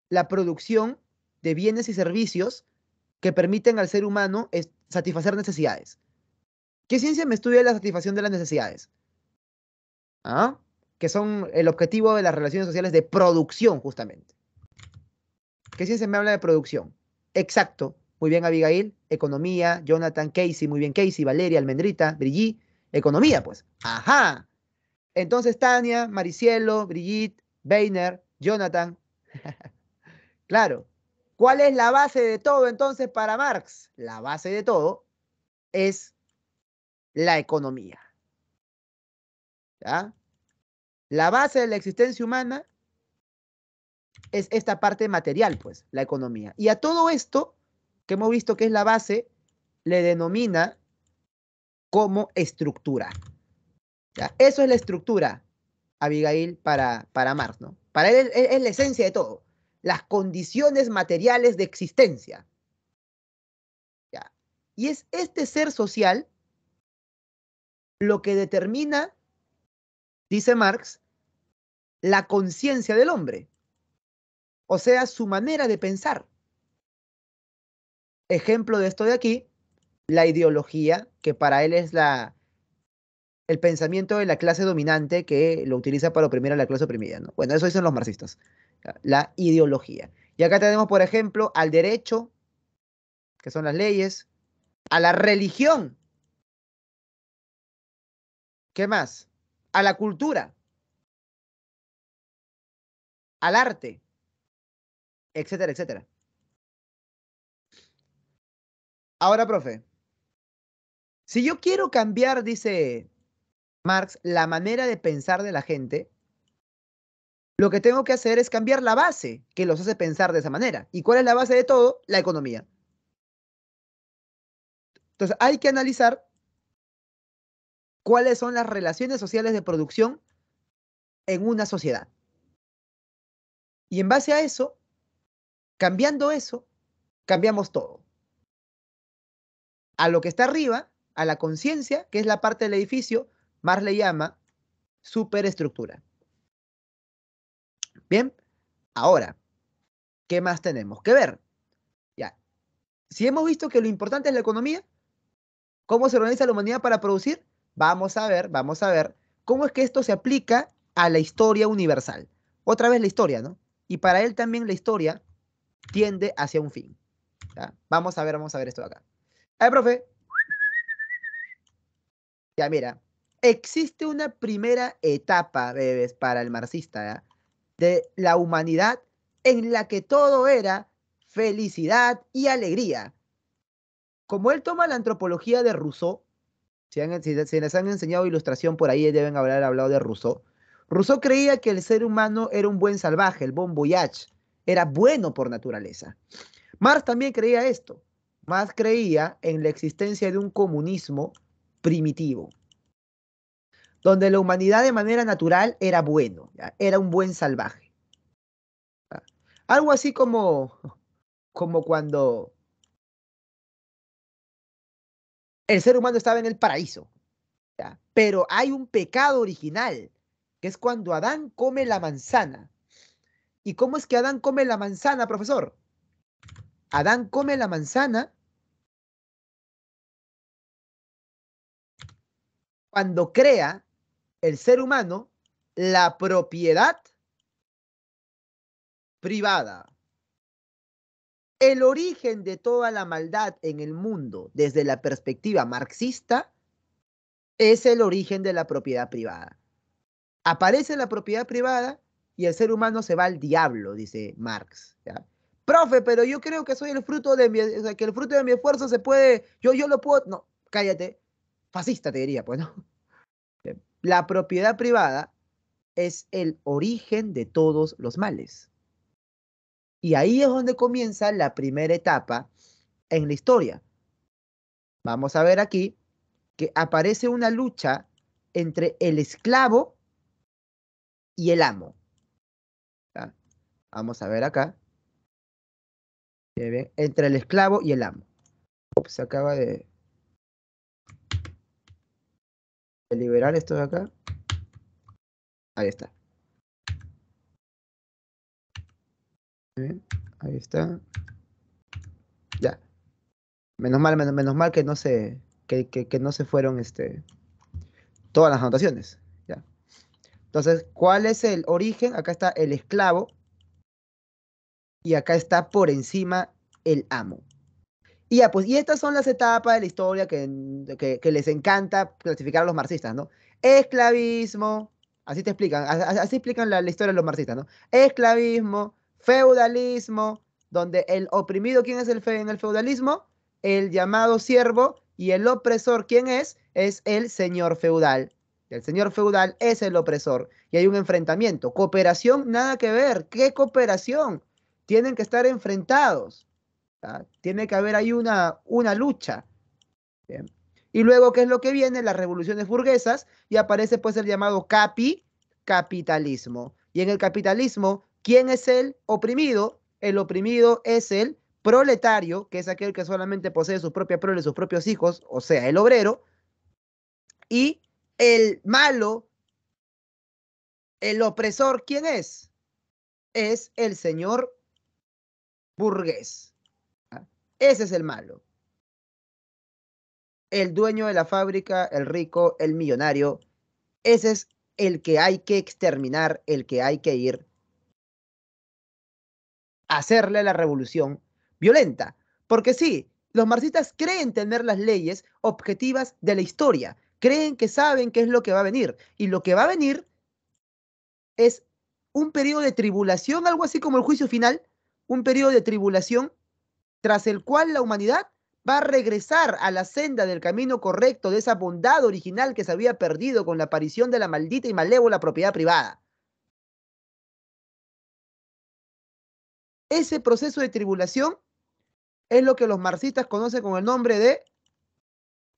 la producción de bienes y servicios que permiten al ser humano satisfacer necesidades? ¿Qué ciencia me estudia la satisfacción de las necesidades? ¿Ah? Que son el objetivo de las relaciones sociales de producción, justamente. ¿Qué ciencia me habla de producción? Exacto, muy bien Abigail, economía, Jonathan Casey, muy bien Casey, Valeria, Almendrita, Brigitte, economía, pues. Ajá. Entonces Tania, Maricielo, Brigitte, Weiner, Jonathan. claro. ¿Cuál es la base de todo entonces para Marx? La base de todo es la economía. ¿Ya? La base de la existencia humana es esta parte material, pues, la economía. Y a todo esto que hemos visto que es la base, le denomina como estructura. Eso es la estructura, Abigail, para, para Marx, ¿no? Para él es, la esencia de todo, las condiciones materiales de existencia. Y es este ser social lo que determina, dice Marx, la conciencia del hombre, o sea, su manera de pensar. Ejemplo de esto de aquí, la ideología, que para él es la, el pensamiento de la clase dominante que lo utiliza para oprimir a la clase oprimida. Bueno, eso dicen los marxistas, la ideología. Y acá tenemos, por ejemplo, al derecho, que son las leyes, a la religión. ¿Qué más? A la cultura, al arte, etcétera, etcétera. Ahora, profe, si yo quiero cambiar, dice Marx, la manera de pensar de la gente, lo que tengo que hacer es cambiar la base que los hace pensar de esa manera. ¿Y cuál es la base de todo? La economía. Entonces, hay que analizar cuáles son las relaciones sociales de producción en una sociedad. Y en base a eso, cambiando eso, cambiamos todo a lo que está arriba, a la conciencia, que es la parte del edificio, Marx le llama superestructura. Bien, ahora, ¿qué más tenemos que ver? Ya, si hemos visto que lo importante es la economía, ¿cómo se organiza la humanidad para producir? Vamos a ver, vamos a ver cómo es que esto se aplica a la historia universal. Otra vez la historia, ¿no? Y para él también la historia tiende hacia un fin. Vamos a ver, vamos a ver esto de acá. Ay, profe. Ya, mira. Existe una primera etapa, bebés, para el marxista, de la humanidad en la que todo era felicidad y alegría. Como él toma la antropología de Rousseau, si, les han enseñado ilustración por ahí, deben haber hablado de Rousseau. Rousseau creía que el ser humano era un buen salvaje, el bon voyage, era bueno por naturaleza. Marx también creía esto más creía en la existencia de un comunismo primitivo, donde la humanidad de manera natural era bueno, era un buen salvaje. Ah, algo así como, como cuando el ser humano estaba en el paraíso. Pero hay un pecado original, que es cuando Adán come la manzana. ¿Y cómo es que Adán come la manzana, profesor? Adán come la manzana cuando crea el ser humano la propiedad privada. El origen de toda la maldad en el mundo desde la perspectiva marxista es el origen de la propiedad privada. Aparece la propiedad privada y el ser humano se va al diablo, dice Marx. Profe, pero yo creo que soy el fruto de mi, que el fruto de mi esfuerzo se puede, yo, yo lo puedo, no, cállate, fascista, te diría, pues, ¿no? Eh, la propiedad privada es el origen de todos los males. Y ahí es donde comienza la primera etapa en la historia. Vamos a ver aquí que aparece una lucha entre el esclavo y el amo. Vamos a ver acá. entre el esclavo y el amo. Se acaba de liberar esto de acá. Ahí está. ahí está. Ya. Menos mal, menos, mal que no se. Que, no se fueron este, todas las anotaciones. Ya. Entonces, ¿cuál es el origen? Acá está el esclavo. Y acá está por encima el amo. Y pues, y estas son las etapas de la historia mm, que, les encanta clasificar a los marxistas, ¿no? Esclavismo, así te explican, así explican la, historia de los marxistas, ¿no? Esclavismo, feudalismo, donde el oprimido, ¿quién es el fe en el feudalismo? El llamado siervo y el opresor, ¿quién es? Es el señor feudal. El señor feudal es el opresor y hay un enfrentamiento. Cooperación, nada que ver. ¿Qué cooperación? Tienen que estar enfrentados. ¿ah? Tiene que haber ahí una, una lucha. Y luego, ¿qué es lo que viene? Las revoluciones burguesas y aparece pues el llamado capi, capitalismo. Y en el capitalismo, ¿quién es el oprimido? El oprimido es el proletario, que es aquel que solamente posee sus propias proles, sus propios hijos, o sea, el obrero. Y el malo, el opresor, ¿quién es? Es el señor burgués. Ese es el malo. El dueño de la fábrica, el rico, el millonario, ese es el que hay que exterminar, el que hay que ir a hacerle la revolución violenta. Porque sí, los marxistas creen tener las leyes objetivas de la historia, creen que saben qué es lo que va a venir. Y lo que va a venir es un periodo de tribulación, algo así como el juicio final, un periodo de tribulación tras el cual la humanidad va a regresar a la senda del camino correcto de esa bondad original que se había perdido con la aparición de la maldita y malévola propiedad privada. Ese proceso de tribulación es lo que los marxistas conocen con el nombre de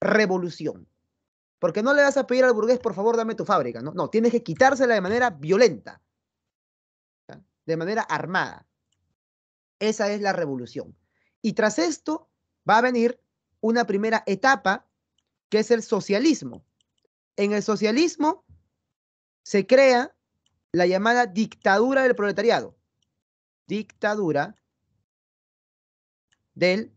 revolución. Porque no le vas a pedir al burgués, por favor, dame tu fábrica. No, no tienes que quitársela de manera violenta, de manera armada. Esa es la revolución. Y tras esto va a venir una primera etapa que es el socialismo. En el socialismo se crea la llamada dictadura del proletariado. Dictadura del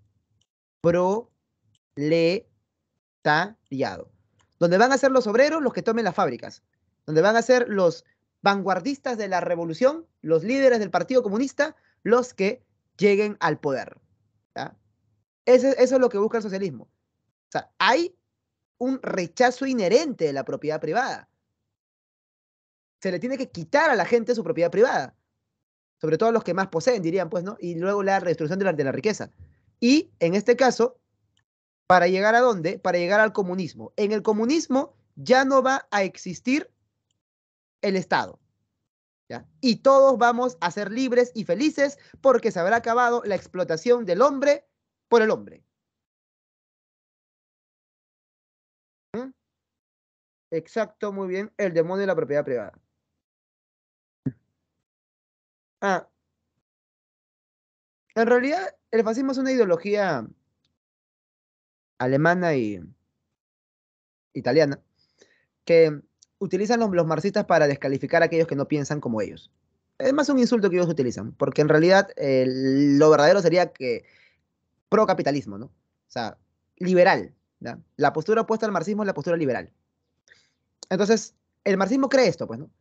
proletariado. Donde van a ser los obreros los que tomen las fábricas. Donde van a ser los vanguardistas de la revolución, los líderes del Partido Comunista, los que lleguen al poder. ¿ah? Eso, es lo que busca el socialismo. sea, hay un rechazo inherente de la propiedad privada. Se le tiene que quitar a la gente su propiedad privada. Sobre todo a los que más poseen, dirían, pues, ¿no? Y luego la redistribución de la riqueza. Y en este caso, ¿para llegar a dónde? Para llegar al comunismo. En el comunismo ya no va a existir el Estado. Y todos vamos a ser libres y felices porque se habrá acabado la explotación del hombre por el hombre. ¿Mm? Exacto, muy bien. El demonio de la propiedad privada. Ah. En realidad, el fascismo es una ideología alemana y italiana que utilizan los, marxistas para descalificar a aquellos que no piensan como ellos. Es más un insulto que ellos utilizan, porque en realidad eh, lo verdadero sería que pro capitalismo, ¿no? O sea, liberal. La postura opuesta al marxismo es la postura liberal. Entonces, el marxismo cree esto, pues, ¿no?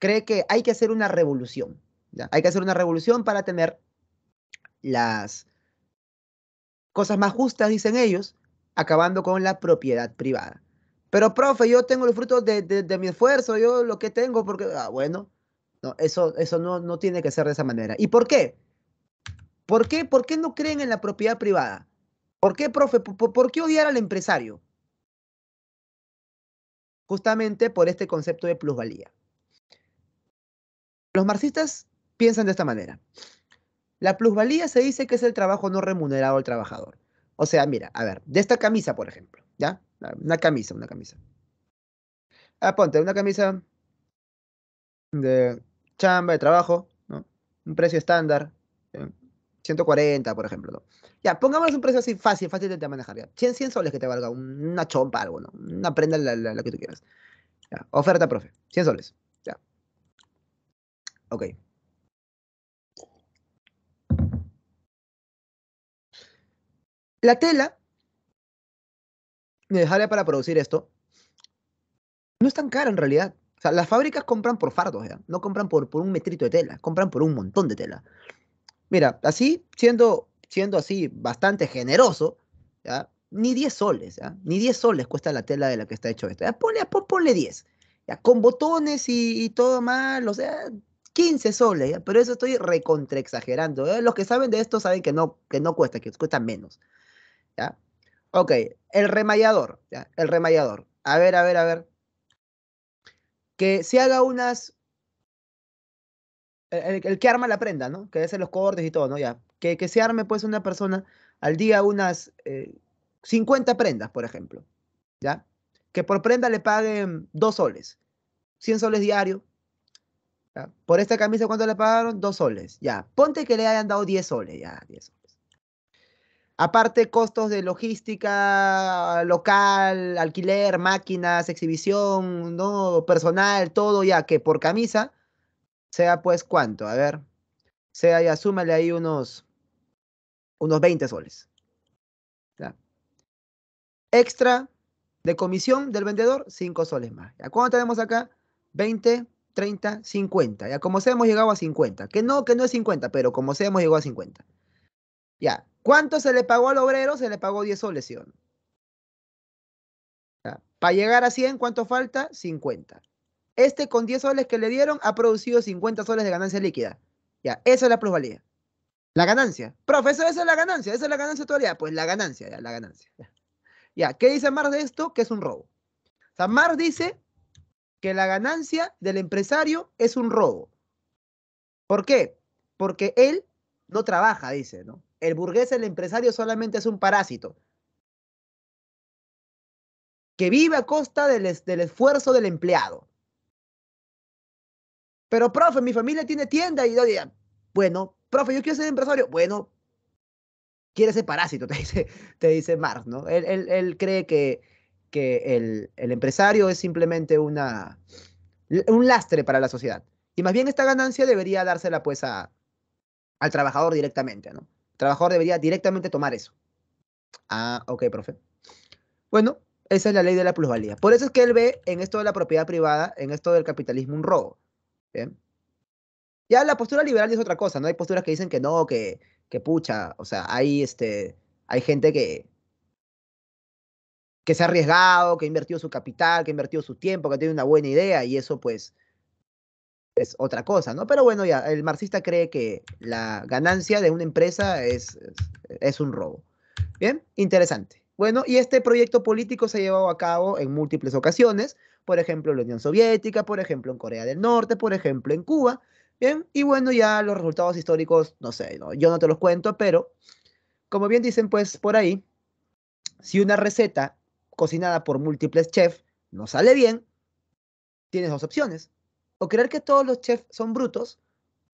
Cree que hay que hacer una revolución. Hay que hacer una revolución para tener las cosas más justas, dicen ellos, acabando con la propiedad privada. Pero, profe, yo tengo los frutos de, mi esfuerzo, yo lo que tengo, porque, ah, bueno, no, eso, eso no, no tiene que ser de esa manera. ¿Y por qué? ¿Por qué, por qué no creen en la propiedad privada? ¿Por qué, profe? por, qué odiar al empresario? Justamente por este concepto de plusvalía. Los marxistas piensan de esta manera. La plusvalía se dice que es el trabajo no remunerado al trabajador. O sea, mira, a ver, de esta camisa, por ejemplo, ¿ya? Una camisa, una camisa. Ah, ponte, una camisa de chamba, de trabajo, ¿no? Un precio estándar, 140, eh, por ejemplo, ¿no? Ya, pongámonos un precio así fácil, fácil de manejar, ya. 100, soles que te valga, una chompa, algo, ¿no? Una prenda, la, la, que tú quieras. oferta, profe, 100 soles, ya. Ok. La tela necesaria para producir esto no es tan cara en realidad. O sea, las fábricas compran por fardos, ¿ya? no compran por, por un metrito de tela, compran por un montón de tela. Mira, así, siendo, siendo así bastante generoso, ¿ya? ni 10 soles, ni 10 soles cuesta la tela de la que está hecho esto. ¿ya? Ponle, 10, ¿ya? con botones y, todo más o sea, 15 soles, pero eso estoy recontra exagerando. ¿eh? Los que saben de esto saben que no, que no cuesta, que cuesta menos. ¿ya? Ok, el remallador. Ya, el remallador. A ver, a ver, a ver. Que se haga unas. El, que arma la prenda, ¿no? Que hace los cortes y todo, ¿no? Ya. Que, que se arme, pues, una persona al día unas 50 eh, prendas, por ejemplo. ¿Ya? Que por prenda le paguen dos soles. 100 soles diario. ¿ya? Por esta camisa, ¿cuánto le pagaron? Dos soles. Ya. Ponte que le hayan dado 10 soles. Ya, 10 soles. Aparte, costos de logística, local, alquiler, máquinas, exhibición, ¿no? personal, todo ya que por camisa sea pues cuánto, a ver, sea ya súmale ahí unos, unos 20 soles. Extra de comisión del vendedor, 5 soles más. ¿Ya? ¿Cuánto tenemos acá? 20, 30, 50. Ya como se hemos llegado a 50. Que no, que no es 50, pero como se hemos llegado a 50. Ya, ¿Cuánto se le pagó al obrero? Se le pagó 10 soles, ¿sí o no? Para llegar a 100, ¿cuánto falta? 50. Este con 10 soles que le dieron ha producido 50 soles de ganancia líquida. Ya, esa es la plusvalía. La ganancia. Profesor, esa es la ganancia. Esa es la ganancia todavía. Pues la ganancia, ya, la ganancia. Ya. ¿qué dice Marx de esto? Que es un robo. O Marx dice que la ganancia del empresario es un robo. ¿Por qué? Porque él no trabaja, dice, ¿no? El burgués, el empresario, solamente es un parásito que vive a costa del, esfuerzo del empleado. Pero, profe, mi familia tiene tienda y yo diría, bueno, profe, yo quiero ser empresario. Bueno, quiere ser parásito, te dice, te dice Marx, ¿no? Él, cree que, que el, empresario es simplemente una, un lastre para la sociedad. Y más bien esta ganancia debería dársela pues a, al trabajador directamente, ¿no? El trabajador debería directamente tomar eso. Ah, ok, profe. Bueno, esa es la ley de la plusvalía. Por eso es que él ve en esto de la propiedad privada, en esto del capitalismo, un robo. Ya la postura liberal es otra cosa, ¿no? Hay posturas que dicen que no, que, pucha, o sea, hay, este, hay gente que, que se ha arriesgado, que ha invertido su capital, que ha invertido su tiempo, que tiene una buena idea y eso pues es otra cosa, ¿no? Pero bueno, ya, el marxista cree que la ganancia de una empresa es, es, un robo. Bien, interesante. Bueno, y este proyecto político se ha llevado a cabo en múltiples ocasiones, por ejemplo en la Unión Soviética, por ejemplo en Corea del Norte, por ejemplo en Cuba. Bien, y bueno, ya los resultados históricos, no sé, yo no te los cuento, pero como bien dicen pues por ahí, si una receta cocinada por múltiples chefs no sale bien, tienes dos opciones o creer que todos los chefs son brutos,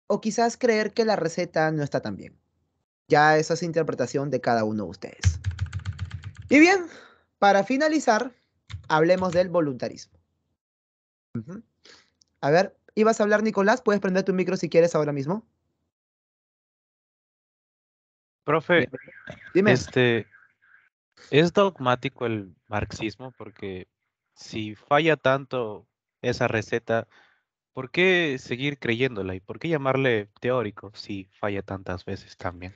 o quizás creer que la receta no está tan bien. Ya esa es interpretación de cada uno de ustedes. Y bien, para finalizar, hablemos del voluntarismo. A ver, ibas a hablar, Nicolás, puedes prender tu micro si quieres ahora mismo. Profe, dime. Este, ¿Es dogmático el marxismo? Porque si falla tanto esa receta, ¿Por qué seguir creyéndola y por qué llamarle teórico si falla tantas veces también?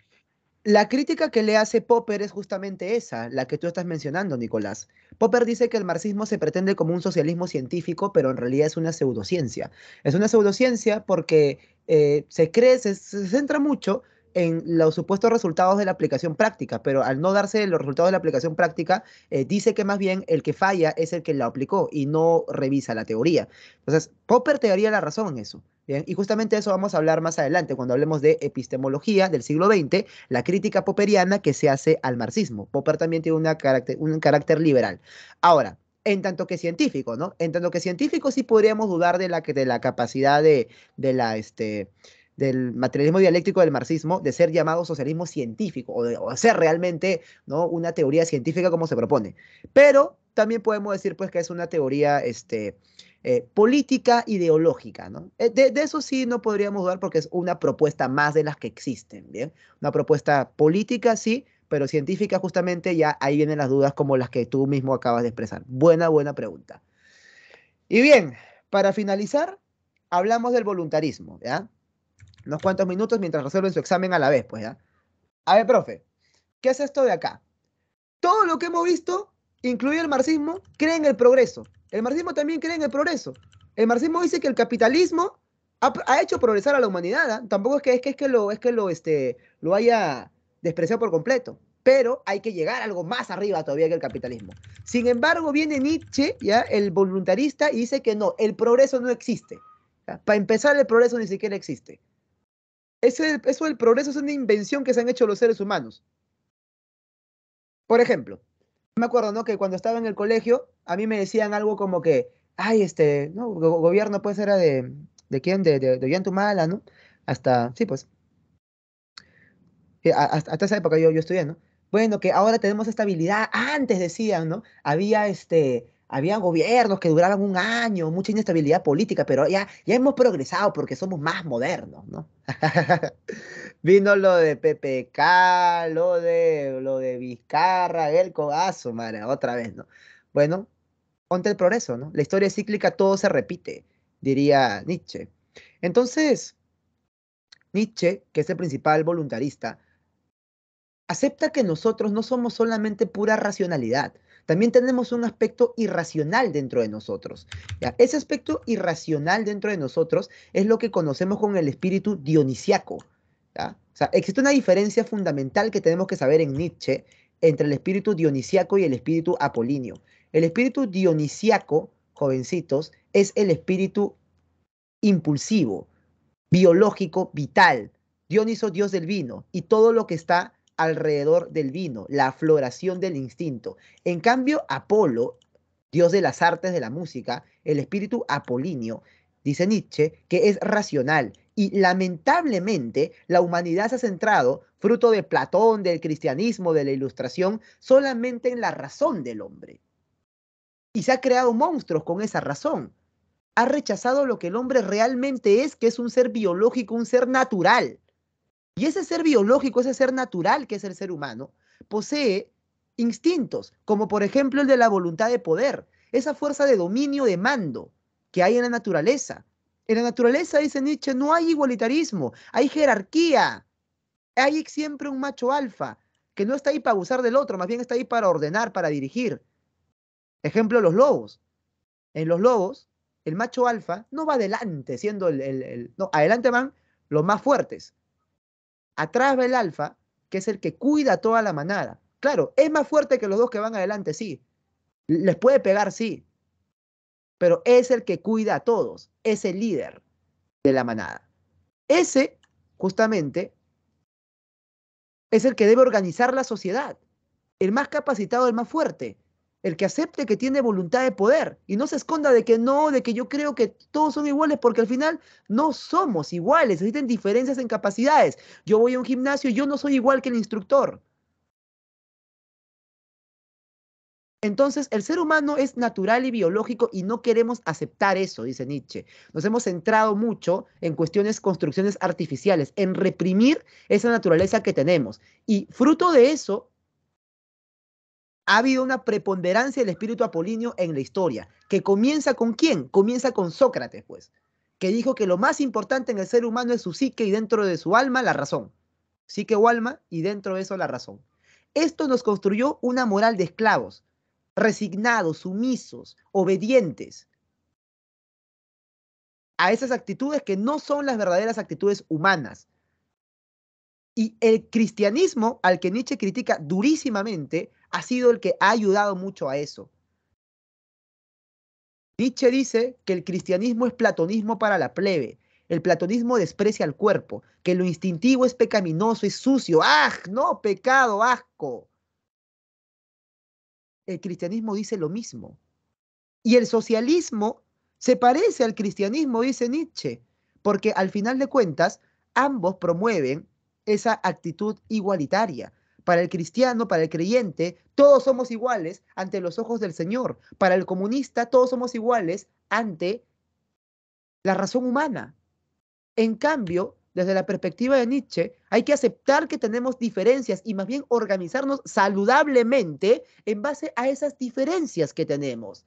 La crítica que le hace Popper es justamente esa, la que tú estás mencionando, Nicolás. Popper dice que el marxismo se pretende como un socialismo científico, pero en realidad es una pseudociencia. Es una pseudociencia porque eh, se cree, se centra mucho en los supuestos resultados de la aplicación práctica, pero al no darse los resultados de la aplicación práctica, eh, dice que más bien el que falla es el que la aplicó y no revisa la teoría. Entonces, Popper te daría la razón en eso. y justamente eso vamos a hablar más adelante cuando hablemos de epistemología del siglo XX, la crítica popperiana que se hace al marxismo. Popper también tiene carácter, un carácter liberal. Ahora, en tanto que científico, ¿no? En tanto que científico sí podríamos dudar de la, de la capacidad de, la, este, del materialismo dialéctico del marxismo de ser llamado socialismo científico o, de, ser realmente ¿no? una teoría científica como se propone. Pero también podemos decir pues que es una teoría este, eh, política ideológica. ¿no? Eh, de, eso sí no podríamos dudar porque es una propuesta más de las que existen. ¿bien? Una propuesta política sí, pero científica justamente ya ahí vienen las dudas como las que tú mismo acabas de expresar. Buena, buena pregunta. Y bien, para finalizar, hablamos del voluntarismo. ¿ya? unos cuantos minutos mientras resuelven su examen a la vez, pues ya. A ver, profe, ¿qué es esto de acá? Todo lo que hemos visto, incluido el marxismo, cree en el progreso. El marxismo también cree en el progreso. El marxismo dice que el capitalismo ha, hecho progresar a la humanidad. ¿ah? Tampoco es que, es que, es que, lo, es que lo, este, lo haya despreciado por completo pero hay que llegar algo más arriba todavía que el capitalismo. Sin embargo, viene Nietzsche, ya el voluntarista, y dice que no, el progreso no existe. Para empezar, el progreso ni siquiera existe. Ese, eso el progreso es una invención que se han hecho los seres humanos. Por ejemplo, me acuerdo, ¿no? Que cuando estaba en el colegio, a mí me decían algo como que, ay, este, ¿no? gobierno pues era de, ¿de quién? De, de, ¿no? Hasta, sí, pues. Eh, hasta, hasta, esa época yo, yo estudié, ¿no? Bueno, que ahora tenemos estabilidad. Antes decían, ¿no? Había este, había gobiernos que duraban un año, mucha inestabilidad política, pero ya, ya hemos progresado porque somos más modernos, ¿no? Vino lo de PPK, lo de, lo de Vizcarra, el Cogazo, ah, madre, otra vez, ¿no? Bueno, ponte el progreso, ¿no? La historia cíclica, todo se repite, diría Nietzsche. Entonces, Nietzsche, que es el principal voluntarista, acepta que nosotros no somos solamente pura racionalidad, también tenemos un aspecto irracional dentro de nosotros. Ese aspecto irracional dentro de nosotros es lo que conocemos con el espíritu dionisiaco. O sea, existe una diferencia fundamental que tenemos que saber en Nietzsche entre el espíritu dionisiaco y el espíritu apolinio. El espíritu dionisiaco, jovencitos, es el espíritu impulsivo, biológico, vital. Dioniso, dios del vino, y todo lo que está alrededor del vino, la floración del instinto. En cambio, Apolo, dios de las artes de la música, el espíritu apolinio dice Nietzsche, que es racional. Y lamentablemente la humanidad se ha centrado, fruto de Platón, del cristianismo, de la ilustración, solamente en la razón del hombre. Y se ha creado monstruos con esa razón. Ha rechazado lo que el hombre realmente es, que es un ser biológico, un ser natural y ese ser biológico, ese ser natural que es el ser humano, posee instintos, como por ejemplo el de la voluntad de poder, esa fuerza de dominio, de mando que hay en la naturaleza. En la naturaleza, dice Nietzsche, no hay igualitarismo, hay jerarquía. Hay siempre un macho alfa que no está ahí para abusar del otro, más bien está ahí para ordenar, para dirigir. Ejemplo, los lobos. En los lobos, el macho alfa no va adelante, siendo el... el no, adelante van los más fuertes, Atrás va el alfa, que es el que cuida toda la manada. Claro, es más fuerte que los dos que van adelante, sí. Les puede pegar, sí. Pero es el que cuida a todos. Es el líder de la manada. Ese, justamente, es el que debe organizar la sociedad. El más capacitado, el más fuerte el que acepte que tiene voluntad de poder y no se esconda de que no, de que yo creo que todos son iguales, porque al final no somos iguales, existen diferencias en capacidades. Yo voy a un gimnasio y yo no soy igual que el instructor. Entonces, el ser humano es natural y biológico y no queremos aceptar eso, dice Nietzsche. Nos hemos centrado mucho en cuestiones, construcciones artificiales, en reprimir esa naturaleza que tenemos. Y fruto de eso, ha habido una preponderancia del espíritu apolinio en la historia, que comienza con quién? Comienza con Sócrates, pues, que dijo que lo más importante en el ser humano es su psique y dentro de su alma la razón. Psique o alma y dentro de eso la razón. Esto nos construyó una moral de esclavos, resignados, sumisos, obedientes a esas actitudes que no son las verdaderas actitudes humanas. Y el cristianismo, al que Nietzsche critica durísimamente, ha sido el que ha ayudado mucho a eso. Nietzsche dice que el cristianismo es platonismo para la plebe. El platonismo desprecia al cuerpo, que lo instintivo es pecaminoso, es sucio. ¡Ah! No, pecado, asco. El cristianismo dice lo mismo. Y el socialismo se parece al cristianismo, dice Nietzsche, porque al final de cuentas ambos promueven esa actitud igualitaria, para el cristiano, para el creyente, todos somos iguales ante los ojos del Señor. Para el comunista, todos somos iguales ante la razón humana. En cambio, desde la perspectiva de Nietzsche, hay que aceptar que tenemos diferencias y más bien organizarnos saludablemente en base a esas diferencias que tenemos,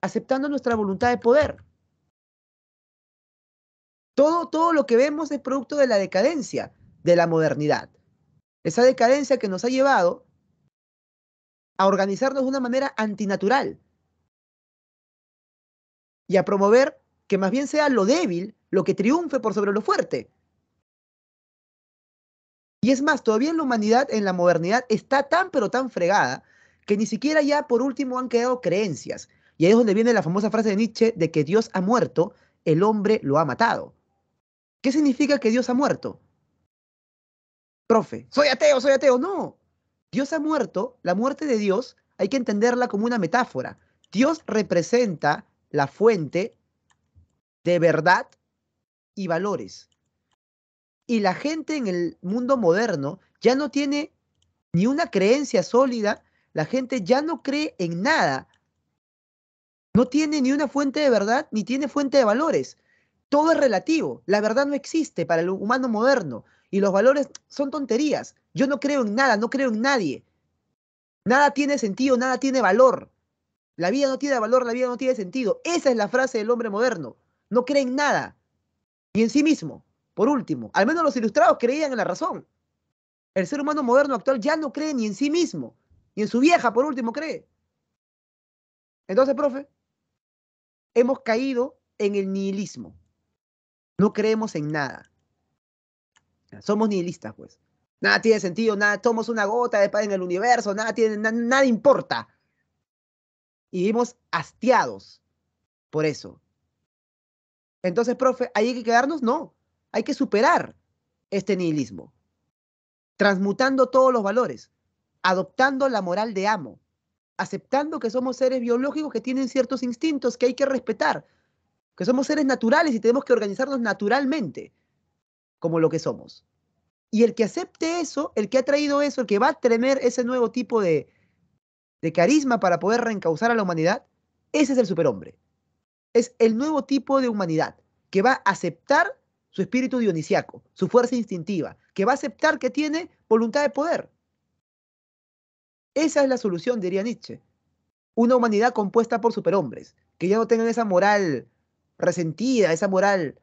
aceptando nuestra voluntad de poder. Todo, todo lo que vemos es producto de la decadencia de la modernidad. Esa decadencia que nos ha llevado a organizarnos de una manera antinatural y a promover que más bien sea lo débil lo que triunfe por sobre lo fuerte. Y es más, todavía la humanidad, en la modernidad, está tan pero tan fregada que ni siquiera ya por último han quedado creencias. Y ahí es donde viene la famosa frase de Nietzsche de que Dios ha muerto, el hombre lo ha matado. ¿Qué significa que Dios ha muerto? profe, soy ateo, soy ateo. No, Dios ha muerto, la muerte de Dios hay que entenderla como una metáfora. Dios representa la fuente de verdad y valores. Y la gente en el mundo moderno ya no tiene ni una creencia sólida, la gente ya no cree en nada. No tiene ni una fuente de verdad ni tiene fuente de valores. Todo es relativo. La verdad no existe para el humano moderno. Y los valores son tonterías. Yo no creo en nada, no creo en nadie. Nada tiene sentido, nada tiene valor. La vida no tiene valor, la vida no tiene sentido. Esa es la frase del hombre moderno. No cree en nada. ni en sí mismo. Por último, al menos los ilustrados creían en la razón. El ser humano moderno actual ya no cree ni en sí mismo. Ni en su vieja, por último, cree. Entonces, profe, hemos caído en el nihilismo. No creemos en nada. Somos nihilistas, pues. Nada tiene sentido, nada, somos una gota de paz en el universo, nada tiene, nada importa. Y vivimos hastiados por eso. Entonces, profe, ¿hay que quedarnos? No. Hay que superar este nihilismo, transmutando todos los valores, adoptando la moral de amo, aceptando que somos seres biológicos que tienen ciertos instintos que hay que respetar, que somos seres naturales y tenemos que organizarnos naturalmente como lo que somos. Y el que acepte eso, el que ha traído eso, el que va a tener ese nuevo tipo de, de carisma para poder reencauzar a la humanidad, ese es el superhombre. Es el nuevo tipo de humanidad que va a aceptar su espíritu dionisiaco, su fuerza instintiva, que va a aceptar que tiene voluntad de poder. Esa es la solución, diría Nietzsche. Una humanidad compuesta por superhombres, que ya no tengan esa moral resentida, esa moral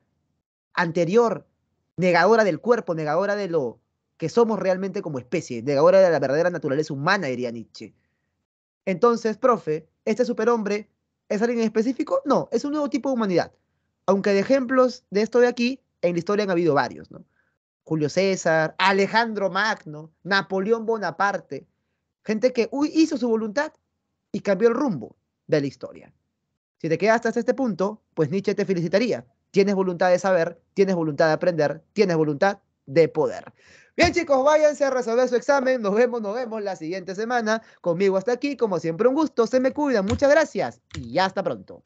anterior negadora del cuerpo, negadora de lo que somos realmente como especie, negadora de la verdadera naturaleza humana, diría Nietzsche. Entonces, profe, ¿este superhombre es alguien específico? No, es un nuevo tipo de humanidad. Aunque de ejemplos de esto de aquí, en la historia han habido varios, ¿no? Julio César, Alejandro Magno, Napoleón Bonaparte, gente que hizo su voluntad y cambió el rumbo de la historia. Si te quedas hasta este punto, pues Nietzsche te felicitaría, tienes voluntad de saber, tienes voluntad de aprender, tienes voluntad de poder. Bien chicos, váyanse a resolver su examen, nos vemos, nos vemos la siguiente semana. Conmigo hasta aquí, como siempre un gusto, se me cuidan, muchas gracias y hasta pronto.